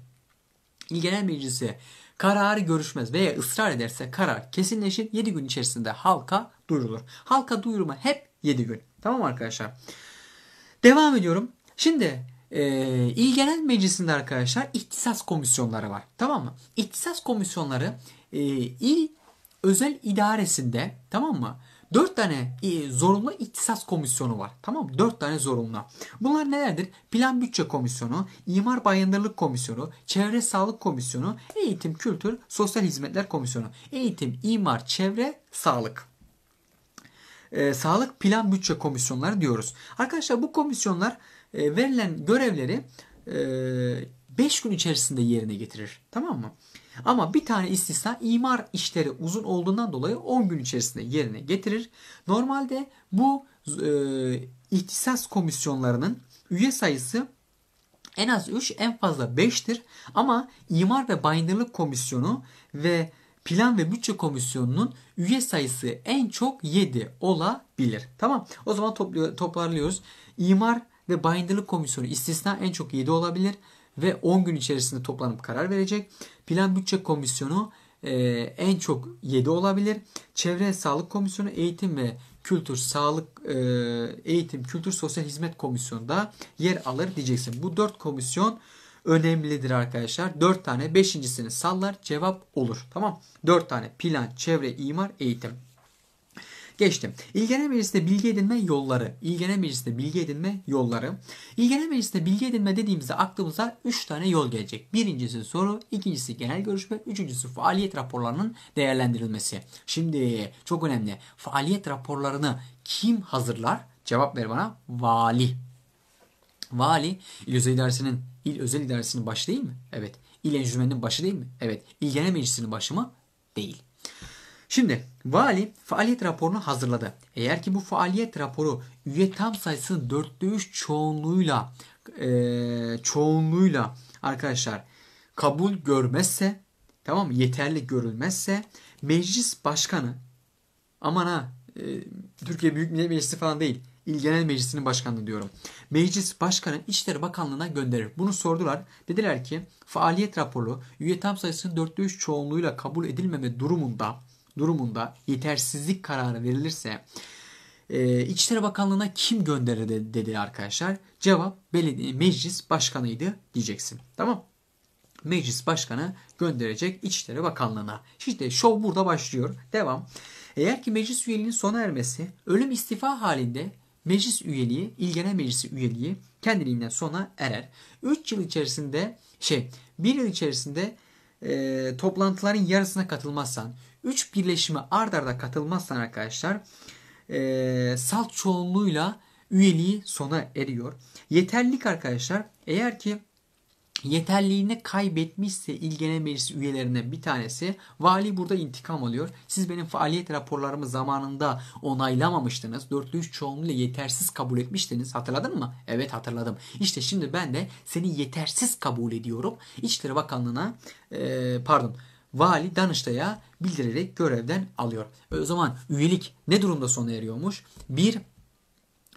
İl Genel Meclisi kararı görüşmez veya ısrar ederse karar kesinleşir. 7 gün içerisinde halka duyurulur. Halka duyurma hep 7 gün. Tamam arkadaşlar. Devam ediyorum. Şimdi e, İl Genel Meclisi'nde arkadaşlar ihtisas komisyonları var. Tamam mı? İhtisas komisyonları e, il özel idaresinde tamam mı? 4 tane e, zorunlu ihtisas komisyonu var. Tamam mı? 4 tane zorunlu. Bunlar nelerdir? Plan Bütçe Komisyonu, İmar Bayındırlık Komisyonu, Çevre Sağlık Komisyonu, Eğitim, Kültür, Sosyal Hizmetler Komisyonu. Eğitim, İmar, Çevre, Sağlık e, sağlık plan bütçe komisyonları diyoruz. Arkadaşlar bu komisyonlar e, verilen görevleri 5 e, gün içerisinde yerine getirir. Tamam mı? Ama bir tane istisna imar işleri uzun olduğundan dolayı 10 gün içerisinde yerine getirir. Normalde bu e, ihtisas komisyonlarının üye sayısı en az 3 en fazla 5'tir. Ama imar ve bayındırlık komisyonu ve plan ve bütçe komisyonunun üye sayısı en çok 7 olabilir. Tamam o zaman topluyor, toparlıyoruz. İmar ve bayındırlık komisyonu istisna en çok 7 olabilir ve 10 gün içerisinde toplanıp karar verecek. Plan bütçe komisyonu e, en çok 7 olabilir. Çevre sağlık komisyonu eğitim ve kültür sağlık e, eğitim kültür sosyal hizmet komisyonunda yer alır diyeceksin. Bu 4 komisyon önemlidir arkadaşlar. 4 tane 5.sini sallar cevap olur. Tamam. 4 tane plan, çevre, imar, eğitim. Geçtim. İlgilenen mecliste bilgi edinme yolları. İlgilenen mecliste bilgi edinme yolları. İlgilenen mecliste bilgi edinme dediğimizde aklımıza 3 tane yol gelecek. Birincisi soru, ikincisi genel görüşme, üçüncüsü faaliyet raporlarının değerlendirilmesi. Şimdi çok önemli. Faaliyet raporlarını kim hazırlar? Cevap ver bana. Vali. Vali il özel idaresinin il özel idaresinin başı değil mi? Evet. İl enjümeninin başı değil mi? Evet. İl genel meclisinin başı mı? Değil. Şimdi vali faaliyet raporunu hazırladı. Eğer ki bu faaliyet raporu üye tam sayısının 4'te 3 çoğunluğuyla e, çoğunluğuyla arkadaşlar kabul görmezse tamam mı? yeterli görülmezse meclis başkanı aman ha e, Türkiye Büyük Millet Meclisi falan değil İl Genel Meclisi'nin başkanlığı diyorum. Meclis Başkanı İçişleri Bakanlığı'na gönderir. Bunu sordular. Dediler ki faaliyet raporu üye tam sayısının 4'te 3 çoğunluğuyla kabul edilmeme durumunda durumunda yetersizlik kararı verilirse e, İçişleri Bakanlığı'na kim gönderir dedi, dedi arkadaşlar. Cevap belediye, meclis başkanıydı diyeceksin. Tamam Meclis başkanı gönderecek İçişleri Bakanlığı'na. İşte şov burada başlıyor. Devam. Eğer ki meclis üyeliğinin sona ermesi ölüm istifa halinde meclis üyeliği, ilgilenen meclisi üyeliği kendiliğinden sona erer. 3 yıl içerisinde şey 1 yıl içerisinde e, toplantıların yarısına katılmazsan, 3 birleşime ard arda katılmazsan arkadaşlar e, salt çoğunluğuyla üyeliği sona eriyor. Yeterlilik arkadaşlar eğer ki yeterliğini kaybetmişse il genel meclis üyelerinden bir tanesi vali burada intikam alıyor. Siz benim faaliyet raporlarımı zamanında onaylamamıştınız. Dörtlü üç çoğunluğuyla yetersiz kabul etmiştiniz. Hatırladın mı? Evet hatırladım. İşte şimdi ben de seni yetersiz kabul ediyorum. İçişleri Bakanlığı'na e, pardon vali Danıştay'a bildirerek görevden alıyor. E, o zaman üyelik ne durumda sona eriyormuş? Bir,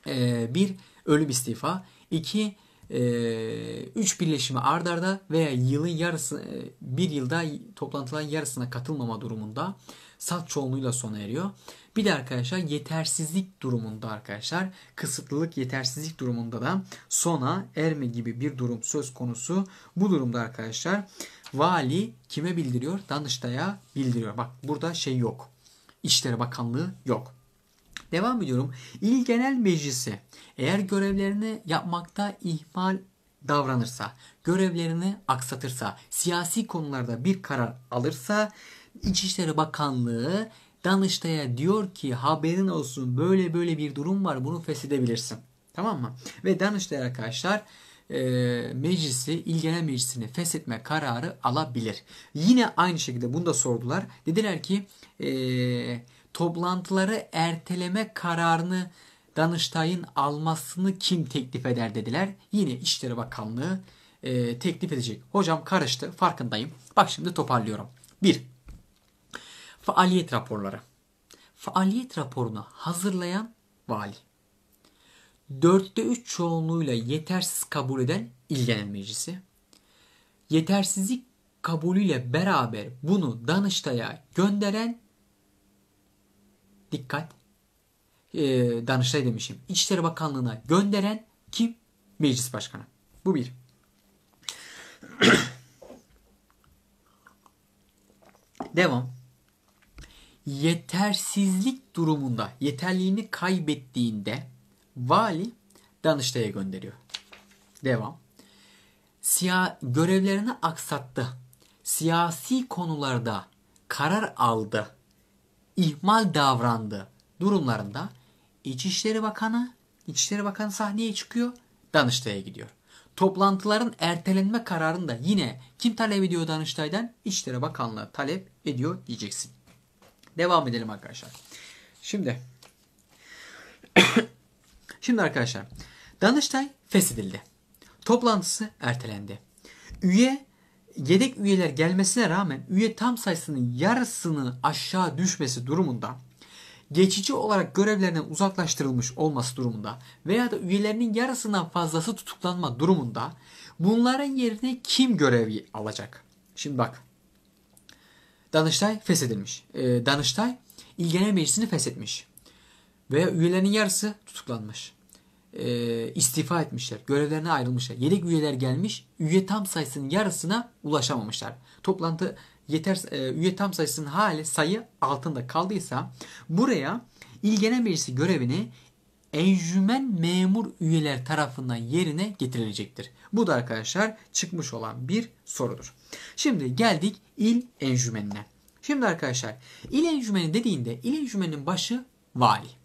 e, bir ölüm istifa. iki e, üç birleşimi ardarda veya yılın yarısı e, bir yılda toplantıların yarısına katılmama durumunda salt çoğunluğuyla sona eriyor. Bir de arkadaşlar yetersizlik durumunda arkadaşlar kısıtlılık yetersizlik durumunda da sona erme gibi bir durum söz konusu. Bu durumda arkadaşlar Vali kime bildiriyor? Danıştay'a bildiriyor. Bak burada şey yok. İçişleri Bakanlığı yok. Devam ediyorum. İl Genel Meclisi eğer görevlerini yapmakta ihmal davranırsa, görevlerini aksatırsa, siyasi konularda bir karar alırsa İçişleri Bakanlığı Danıştay'a diyor ki haberin olsun böyle böyle bir durum var bunu feshedebilirsin. Tamam mı? Ve Danıştay arkadaşlar e, meclisi, il genel meclisini feshetme kararı alabilir. Yine aynı şekilde bunu da sordular. Dediler ki e, toplantıları erteleme kararını Danıştay'ın almasını kim teklif eder dediler. Yine İçişleri Bakanlığı e, teklif edecek. Hocam karıştı farkındayım. Bak şimdi toparlıyorum. 1. Faaliyet raporları. Faaliyet raporunu hazırlayan vali dörtte üç çoğunluğuyla yetersiz kabul eden ilgilenen meclisi, yetersizlik kabulüyle beraber bunu Danıştay'a gönderen dikkat e, Danıştay demişim. İçişleri Bakanlığı'na gönderen kim? Meclis Başkanı. Bu bir. Devam. Yetersizlik durumunda yeterliğini kaybettiğinde Vali Danıştay'a gönderiyor. Devam. Siya görevlerini aksattı. Siyasi konularda karar aldı. İhmal davrandı durumlarında İçişleri Bakanı, İçişleri Bakanı sahneye çıkıyor, Danıştay'a gidiyor. Toplantıların ertelenme kararını da yine kim talep ediyor Danıştay'dan? İçişleri Bakanlığı talep ediyor diyeceksin. Devam edelim arkadaşlar. Şimdi Şimdi arkadaşlar Danıştay feshedildi. Toplantısı ertelendi. Üye yedek üyeler gelmesine rağmen üye tam sayısının yarısının aşağı düşmesi durumunda geçici olarak görevlerinden uzaklaştırılmış olması durumunda veya da üyelerinin yarısından fazlası tutuklanma durumunda bunların yerine kim görev alacak? Şimdi bak. Danıştay feshedilmiş. E, Danıştay İlgilenen Meclisi'ni feshetmiş veya üyelerin yarısı tutuklanmış. E, istifa etmişler. Görevlerine ayrılmışlar. Yedek üyeler gelmiş. Üye tam sayısının yarısına ulaşamamışlar. Toplantı yeter e, üye tam sayısının hali sayı altında kaldıysa buraya İl Genel Meclisi görevini enjümen memur üyeler tarafından yerine getirilecektir. Bu da arkadaşlar çıkmış olan bir sorudur. Şimdi geldik il enjümenine. Şimdi arkadaşlar il enjümeni dediğinde il Enjümeninin başı vali.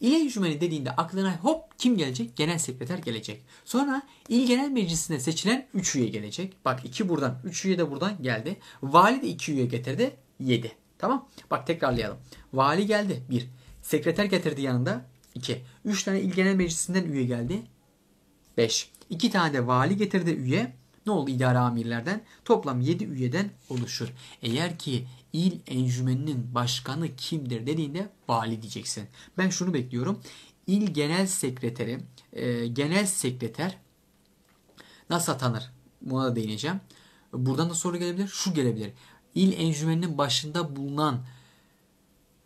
İl encümeni dediğinde aklına hop kim gelecek? Genel sekreter gelecek. Sonra il genel meclisine seçilen 3 üye gelecek. Bak 2 buradan, 3 üye de buradan geldi. Vali de 2 üye getirdi. 7. Tamam. Bak tekrarlayalım. Vali geldi. 1. Sekreter getirdi yanında. 2. 3 tane il genel meclisinden üye geldi. 5. 2 tane de vali getirdi üye ne oldu idare amirlerden? Toplam 7 üyeden oluşur. Eğer ki il enjümeninin başkanı kimdir dediğinde vali diyeceksin. Ben şunu bekliyorum. İl genel sekreteri, e, genel sekreter nasıl atanır? Buna da değineceğim. Buradan da soru gelebilir, şu gelebilir. İl enjümeninin başında bulunan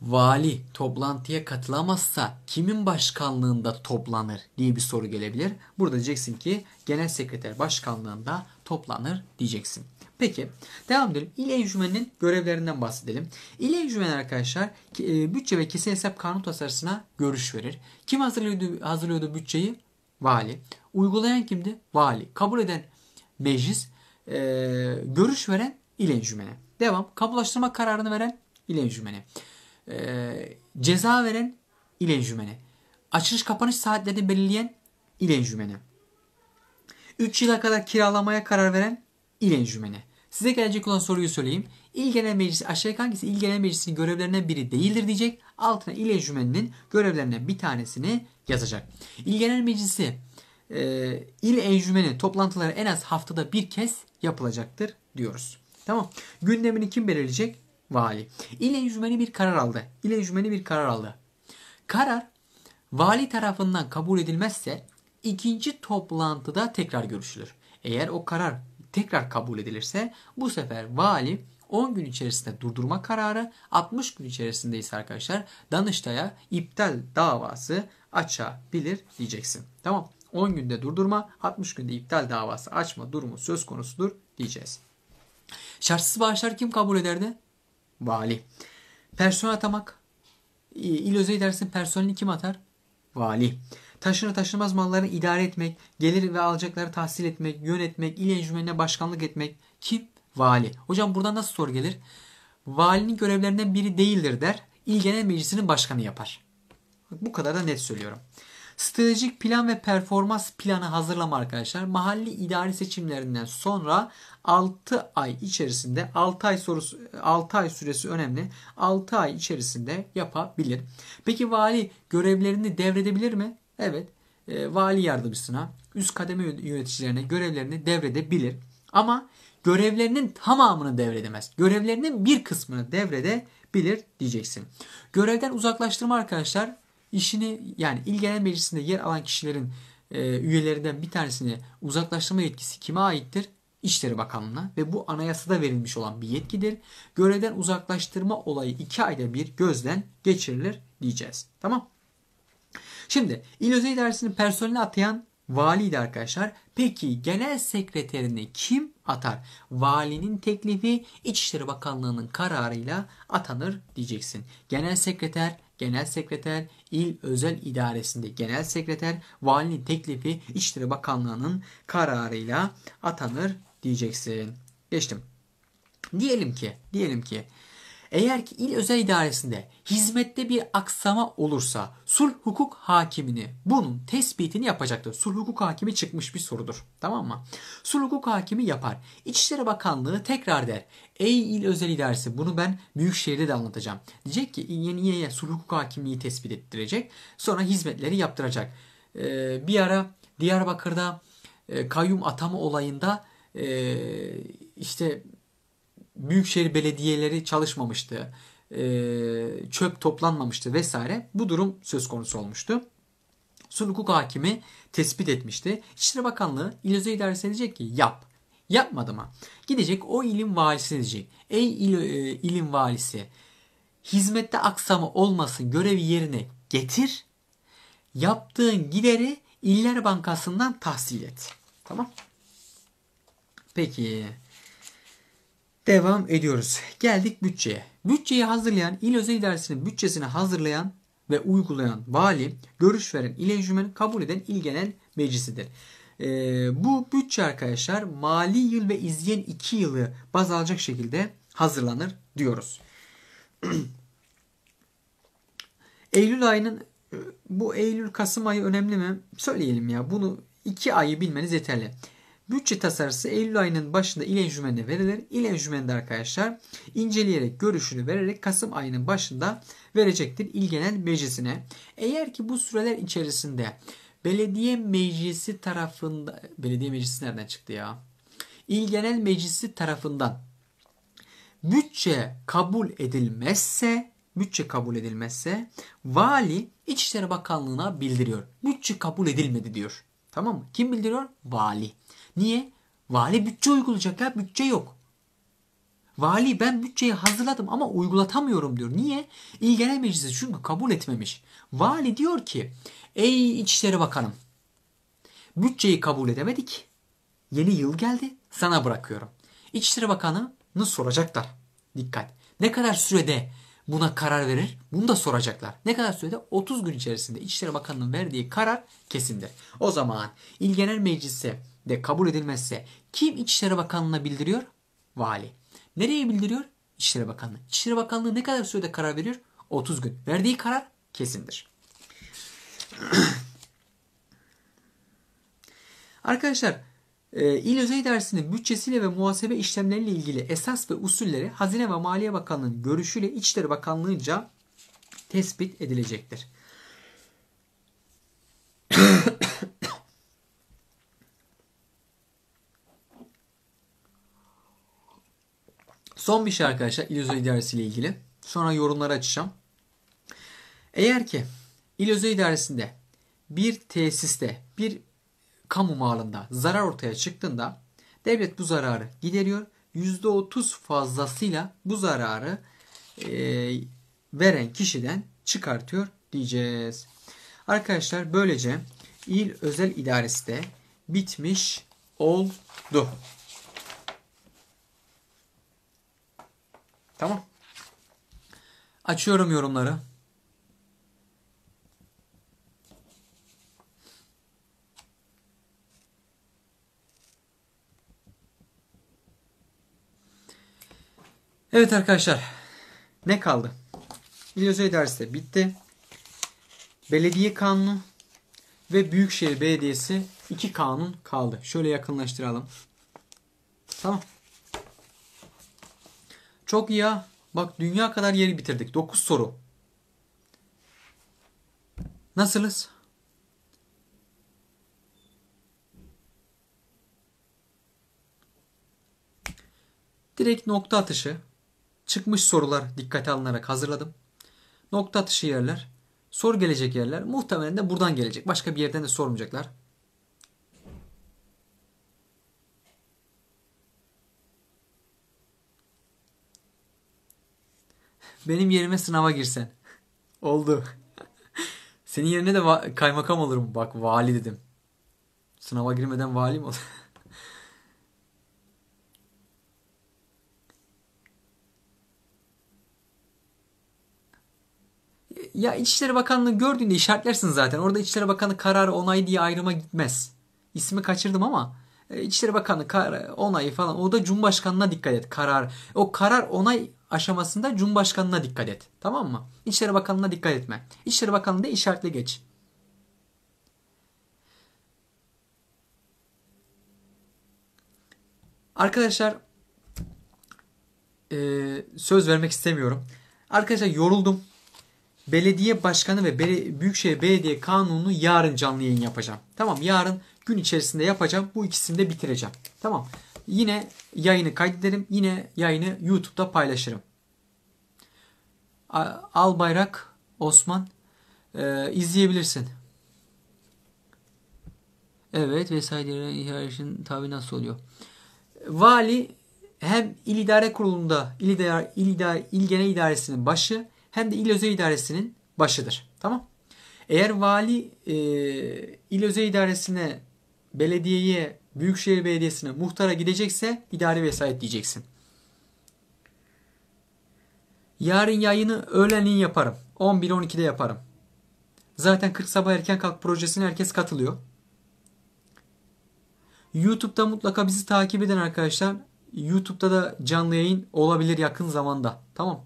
vali toplantıya katılamazsa kimin başkanlığında toplanır diye bir soru gelebilir. Burada diyeceksin ki genel sekreter başkanlığında toplanır diyeceksin. Peki devam edelim. İl enjümeninin görevlerinden bahsedelim. İl enjümeni arkadaşlar e, bütçe ve kesin hesap kanun tasarısına görüş verir. Kim hazırlıyordu, hazırlıyordu bütçeyi? Vali. Uygulayan kimdi? Vali. Kabul eden meclis. E, görüş veren il enjümeni. Devam. Kamulaştırma kararını veren il enjümeni. Ee, ceza veren il encümeni. Açılış kapanış saatlerini belirleyen il encümeni. 3 yıla kadar kiralamaya karar veren il encümeni. Size gelecek olan soruyu söyleyeyim. İl Genel Meclisi aşağı hangisi İl Genel Meclisi'nin görevlerinden biri değildir diyecek. Altına il encümeninin görevlerinden bir tanesini yazacak. İl Genel Meclisi e, il encümeni toplantıları en az haftada bir kez yapılacaktır diyoruz. Tamam. Gündemini kim belirleyecek? vali. İl encümeni bir karar aldı. İl encümeni bir karar aldı. Karar vali tarafından kabul edilmezse ikinci toplantıda tekrar görüşülür. Eğer o karar tekrar kabul edilirse bu sefer vali 10 gün içerisinde durdurma kararı 60 gün içerisinde ise arkadaşlar Danıştay'a iptal davası açabilir diyeceksin. Tamam 10 günde durdurma 60 günde iptal davası açma durumu söz konusudur diyeceğiz. Şartsız bağışlar kim kabul ederdi? Vali. Personel atamak. İl özel idaresinin personelini kim atar? Vali. Taşınır taşınmaz malları idare etmek, gelir ve alacakları tahsil etmek, yönetmek, il enjümenine başkanlık etmek kim? Vali. Hocam buradan nasıl soru gelir? Valinin görevlerinden biri değildir der. İl Genel Meclisi'nin başkanı yapar. Bu kadar da net söylüyorum. Stratejik plan ve performans planı hazırlama arkadaşlar. Mahalli idari seçimlerinden sonra 6 ay içerisinde 6 ay sorusu 6 ay süresi önemli. 6 ay içerisinde yapabilir. Peki vali görevlerini devredebilir mi? Evet. E, vali yardımcısına, üst kademe yöneticilerine görevlerini devredebilir. Ama görevlerinin tamamını devredemez. Görevlerinin bir kısmını devredebilir diyeceksin. Görevden uzaklaştırma arkadaşlar işini yani İl Genel Meclisi'nde yer alan kişilerin e, üyelerinden bir tanesini uzaklaştırma yetkisi kime aittir? İçişleri Bakanlığı'na ve bu anayasada verilmiş olan bir yetkidir. Görevden uzaklaştırma olayı iki ayda bir gözden geçirilir diyeceğiz. Tamam. Şimdi İl Özel İdaresi'nin personeli atayan valiydi arkadaşlar. Peki genel sekreterini kim atar? Valinin teklifi İçişleri Bakanlığı'nın kararıyla atanır diyeceksin. Genel sekreter, genel sekreter İl Özel İdaresi'nde Genel Sekreter valinin teklifi İçişleri Bakanlığı'nın kararıyla atanır diyeceksin. Geçtim. Diyelim ki, diyelim ki eğer ki il özel idaresinde hizmette bir aksama olursa sulh hukuk hakimini bunun tespitini yapacaktır. Sulh hukuk hakimi çıkmış bir sorudur. Tamam mı? Sulh hukuk hakimi yapar. İçişleri Bakanlığı tekrar der. Ey il özel idaresi bunu ben büyük şehirde de anlatacağım. Diyecek ki yeni yeni sulh hukuk hakimliği tespit ettirecek. Sonra hizmetleri yaptıracak. Ee, bir ara Diyarbakır'da e, kayyum atama olayında e, işte büyükşehir belediyeleri çalışmamıştı, e, çöp toplanmamıştı vesaire. Bu durum söz konusu olmuştu. Sulh hukuk hakimi tespit etmişti. İçişleri Bakanlığı İl Özel İdaresi diyecek ki yap. Yapmadı mı? Gidecek o ilin valisi diyecek. Ey il, e, ilin valisi hizmette aksamı olmasın görevi yerine getir. Yaptığın gideri İller Bankası'ndan tahsil et. Tamam. Peki. Devam ediyoruz. Geldik bütçeye. Bütçeyi hazırlayan, il özel idaresinin bütçesini hazırlayan ve uygulayan vali, görüş veren il encümen, kabul eden il genel meclisidir. Ee, bu bütçe arkadaşlar mali yıl ve izleyen 2 yılı baz alacak şekilde hazırlanır diyoruz. Eylül ayının e, bu Eylül-Kasım ayı önemli mi? Söyleyelim ya bunu 2 ayı bilmeniz yeterli. Bütçe tasarısı Eylül ayının başında il enjümenine verilir. İl enjümeninde arkadaşlar inceleyerek görüşünü vererek Kasım ayının başında verecektir il genel meclisine. Eğer ki bu süreler içerisinde belediye meclisi tarafında belediye meclisi nereden çıktı ya? İl genel meclisi tarafından bütçe kabul edilmezse bütçe kabul edilmezse vali İçişleri Bakanlığı'na bildiriyor. Bütçe kabul edilmedi diyor. Tamam mı? Kim bildiriyor? Vali. Niye? Vali bütçe uygulayacak ya. Bütçe yok. Vali ben bütçeyi hazırladım ama uygulatamıyorum diyor. Niye? İl Genel Meclisi çünkü kabul etmemiş. Vali diyor ki ey İçişleri Bakanım bütçeyi kabul edemedik. Yeni yıl geldi sana bırakıyorum. İçişleri Bakanı'nı soracaklar. Dikkat. Ne kadar sürede buna karar verir? Bunu da soracaklar. Ne kadar sürede? 30 gün içerisinde İçişleri Bakanı'nın verdiği karar kesindir. O zaman İl Genel Meclisi de kabul edilmezse kim İçişleri Bakanlığı'na bildiriyor? Vali. Nereye bildiriyor? İçişleri Bakanlığı. İçişleri Bakanlığı ne kadar sürede karar veriyor? 30 gün. Verdiği karar kesindir. Arkadaşlar e, il özel Dersi'nin bütçesiyle ve muhasebe işlemleriyle ilgili esas ve usulleri Hazine ve Maliye Bakanlığı'nın görüşüyle İçişleri Bakanlığı'nca tespit edilecektir. Son bir şey arkadaşlar illüzyon idaresi ile ilgili. Sonra yorumları açacağım. Eğer ki illüzyon idaresinde bir tesiste, bir kamu malında zarar ortaya çıktığında devlet bu zararı gideriyor. %30 fazlasıyla bu zararı e, veren kişiden çıkartıyor diyeceğiz. Arkadaşlar böylece il özel idaresi de bitmiş oldu. Tamam. Açıyorum yorumları. Evet arkadaşlar. Ne kaldı? İlyozey dersi de bitti. Belediye kanunu ve Büyükşehir Belediyesi iki kanun kaldı. Şöyle yakınlaştıralım. Tamam. Çok iyi ya. Bak dünya kadar yeri bitirdik. 9 soru. Nasılız? Direkt nokta atışı çıkmış sorular dikkate alınarak hazırladım. Nokta atışı yerler, soru gelecek yerler muhtemelen de buradan gelecek. Başka bir yerden de sormayacaklar. Benim yerime sınava girsen. Oldu. Senin yerine de kaymakam olurum. Bak vali dedim. Sınava girmeden vali mi olur? ya İçişleri Bakanlığı gördüğünde işaretlersin zaten. Orada İçişleri bakanlığı kararı onay diye ayrıma gitmez. İsmi kaçırdım ama e, İçişleri bakanlığı kar, onayı falan. O da Cumhurbaşkanına dikkat et. Karar. O karar onay aşamasında Cumhurbaşkanı'na dikkat et. Tamam mı? İçişleri Bakanı'na dikkat etme. İçişleri Bakanı'nı da işaretle geç. Arkadaşlar e, söz vermek istemiyorum. Arkadaşlar yoruldum. Belediye başkanı ve bele, Büyükşehir Belediye kanunu yarın canlı yayın yapacağım. Tamam yarın gün içerisinde yapacağım. Bu ikisini de bitireceğim. Tamam. Yine yayını kaydederim. Yine yayını YouTube'da paylaşırım. al bayrak Osman e, izleyebilirsin. Evet vesaire hiyerarşinin tabi nasıl oluyor? Vali hem il idare kurulunda il, idare, il, idare, il genel idaresinin başı hem de il özel idaresinin başıdır. Tamam. Eğer vali e, il özel idaresine belediyeye, büyükşehir belediyesine, muhtara gidecekse idari vesayet diyeceksin. Yarın yayını öğlenliğin yaparım. 11-12'de yaparım. Zaten 40 sabah erken kalk projesine herkes katılıyor. YouTube'da mutlaka bizi takip eden arkadaşlar YouTube'da da canlı yayın olabilir yakın zamanda. Tamam.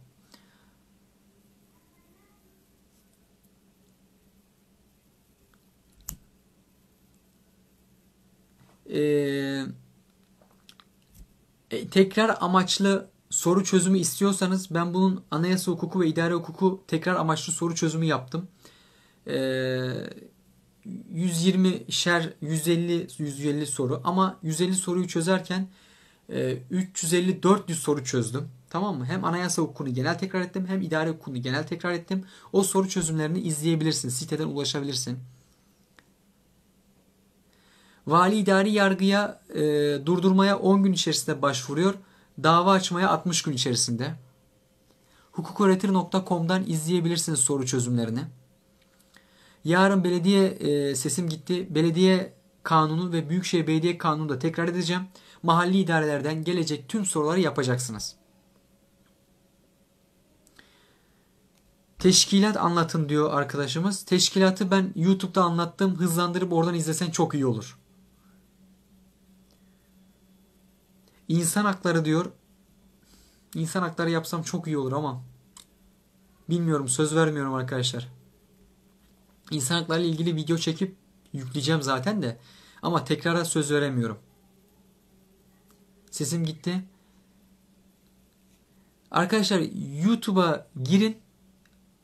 Ee, e, tekrar amaçlı soru çözümü istiyorsanız ben bunun anayasa hukuku ve idare hukuku tekrar amaçlı soru çözümü yaptım. E, ee, 120 şer 150 150 soru ama 150 soruyu çözerken e, 350 400 soru çözdüm. Tamam mı? Hem anayasa hukukunu genel tekrar ettim hem idare hukukunu genel tekrar ettim. O soru çözümlerini izleyebilirsin. Siteden ulaşabilirsin. Vali idari yargıya e, durdurmaya 10 gün içerisinde başvuruyor. Dava açmaya 60 gün içerisinde. hukukuretir.com'dan izleyebilirsiniz soru çözümlerini. Yarın belediye e, sesim gitti. Belediye kanunu ve Büyükşehir Belediye Kanunu da tekrar edeceğim. Mahalli idarelerden gelecek tüm soruları yapacaksınız. Teşkilat anlatın diyor arkadaşımız. Teşkilatı ben YouTube'da anlattım. Hızlandırıp oradan izlesen çok iyi olur. İnsan hakları diyor. İnsan hakları yapsam çok iyi olur ama bilmiyorum söz vermiyorum arkadaşlar. İnsan hakları ilgili video çekip yükleyeceğim zaten de ama tekrara söz veremiyorum. Sesim gitti. Arkadaşlar YouTube'a girin.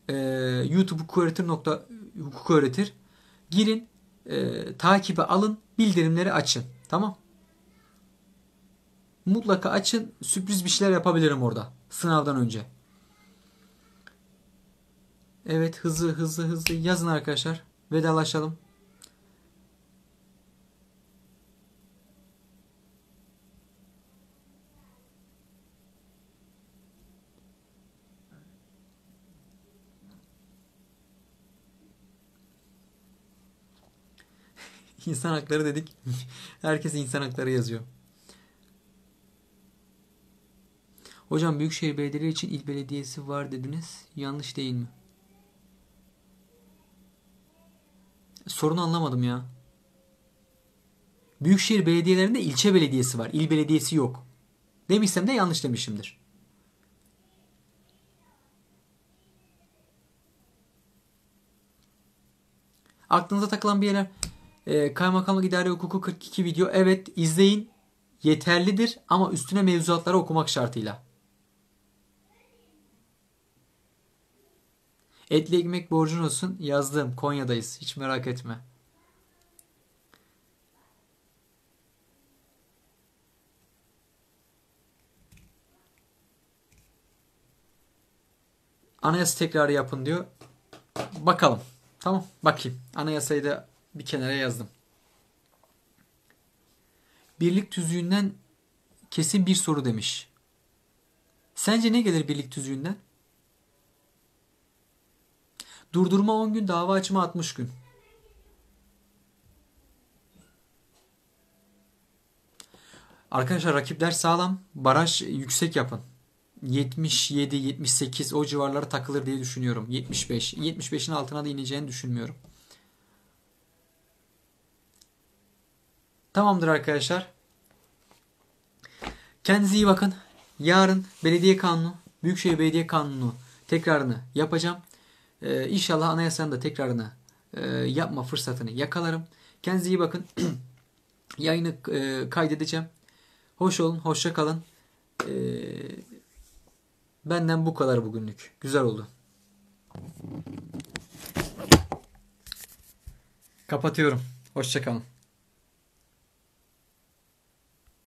Ee, YouTube hukuköğretir. Hukuköğretir. Girin. E, ee, takibe alın. Bildirimleri açın. Tamam mutlaka açın. Sürpriz bir şeyler yapabilirim orada. Sınavdan önce. Evet hızlı hızlı hızlı yazın arkadaşlar. Vedalaşalım. İnsan hakları dedik. Herkes insan hakları yazıyor. Hocam Büyükşehir Belediyeleri için il belediyesi var dediniz. Yanlış değil mi? Sorunu anlamadım ya. Büyükşehir belediyelerinde ilçe belediyesi var. İl belediyesi yok. Demişsem de yanlış demişimdir. Aklınıza takılan bir yerler e, Kaymakamlık İdare Hukuku 42 video. Evet izleyin. Yeterlidir ama üstüne mevzuatları okumak şartıyla. Etli ekmek borcun olsun. Yazdım. Konya'dayız. Hiç merak etme. Anayasa tekrarı yapın diyor. Bakalım. Tamam bakayım. Anayasayı da bir kenara yazdım. Birlik tüzüğünden kesin bir soru demiş. Sence ne gelir birlik tüzüğünden? Durdurma 10 gün, dava açma 60 gün. Arkadaşlar rakipler sağlam. Baraj yüksek yapın. 77, 78 o civarlara takılır diye düşünüyorum. 75. 75'in altına da ineceğini düşünmüyorum. Tamamdır arkadaşlar. Kendinize iyi bakın. Yarın belediye kanunu, Büyükşehir Belediye Kanunu tekrarını yapacağım. Ee, inşallah anayasanın da tekrarını e, yapma fırsatını yakalarım. Kendinize iyi bakın. Yayını e, kaydedeceğim. Hoş olun, hoşça kalın. E, benden bu kadar bugünlük. Güzel oldu. Kapatıyorum. Hoşça kalın.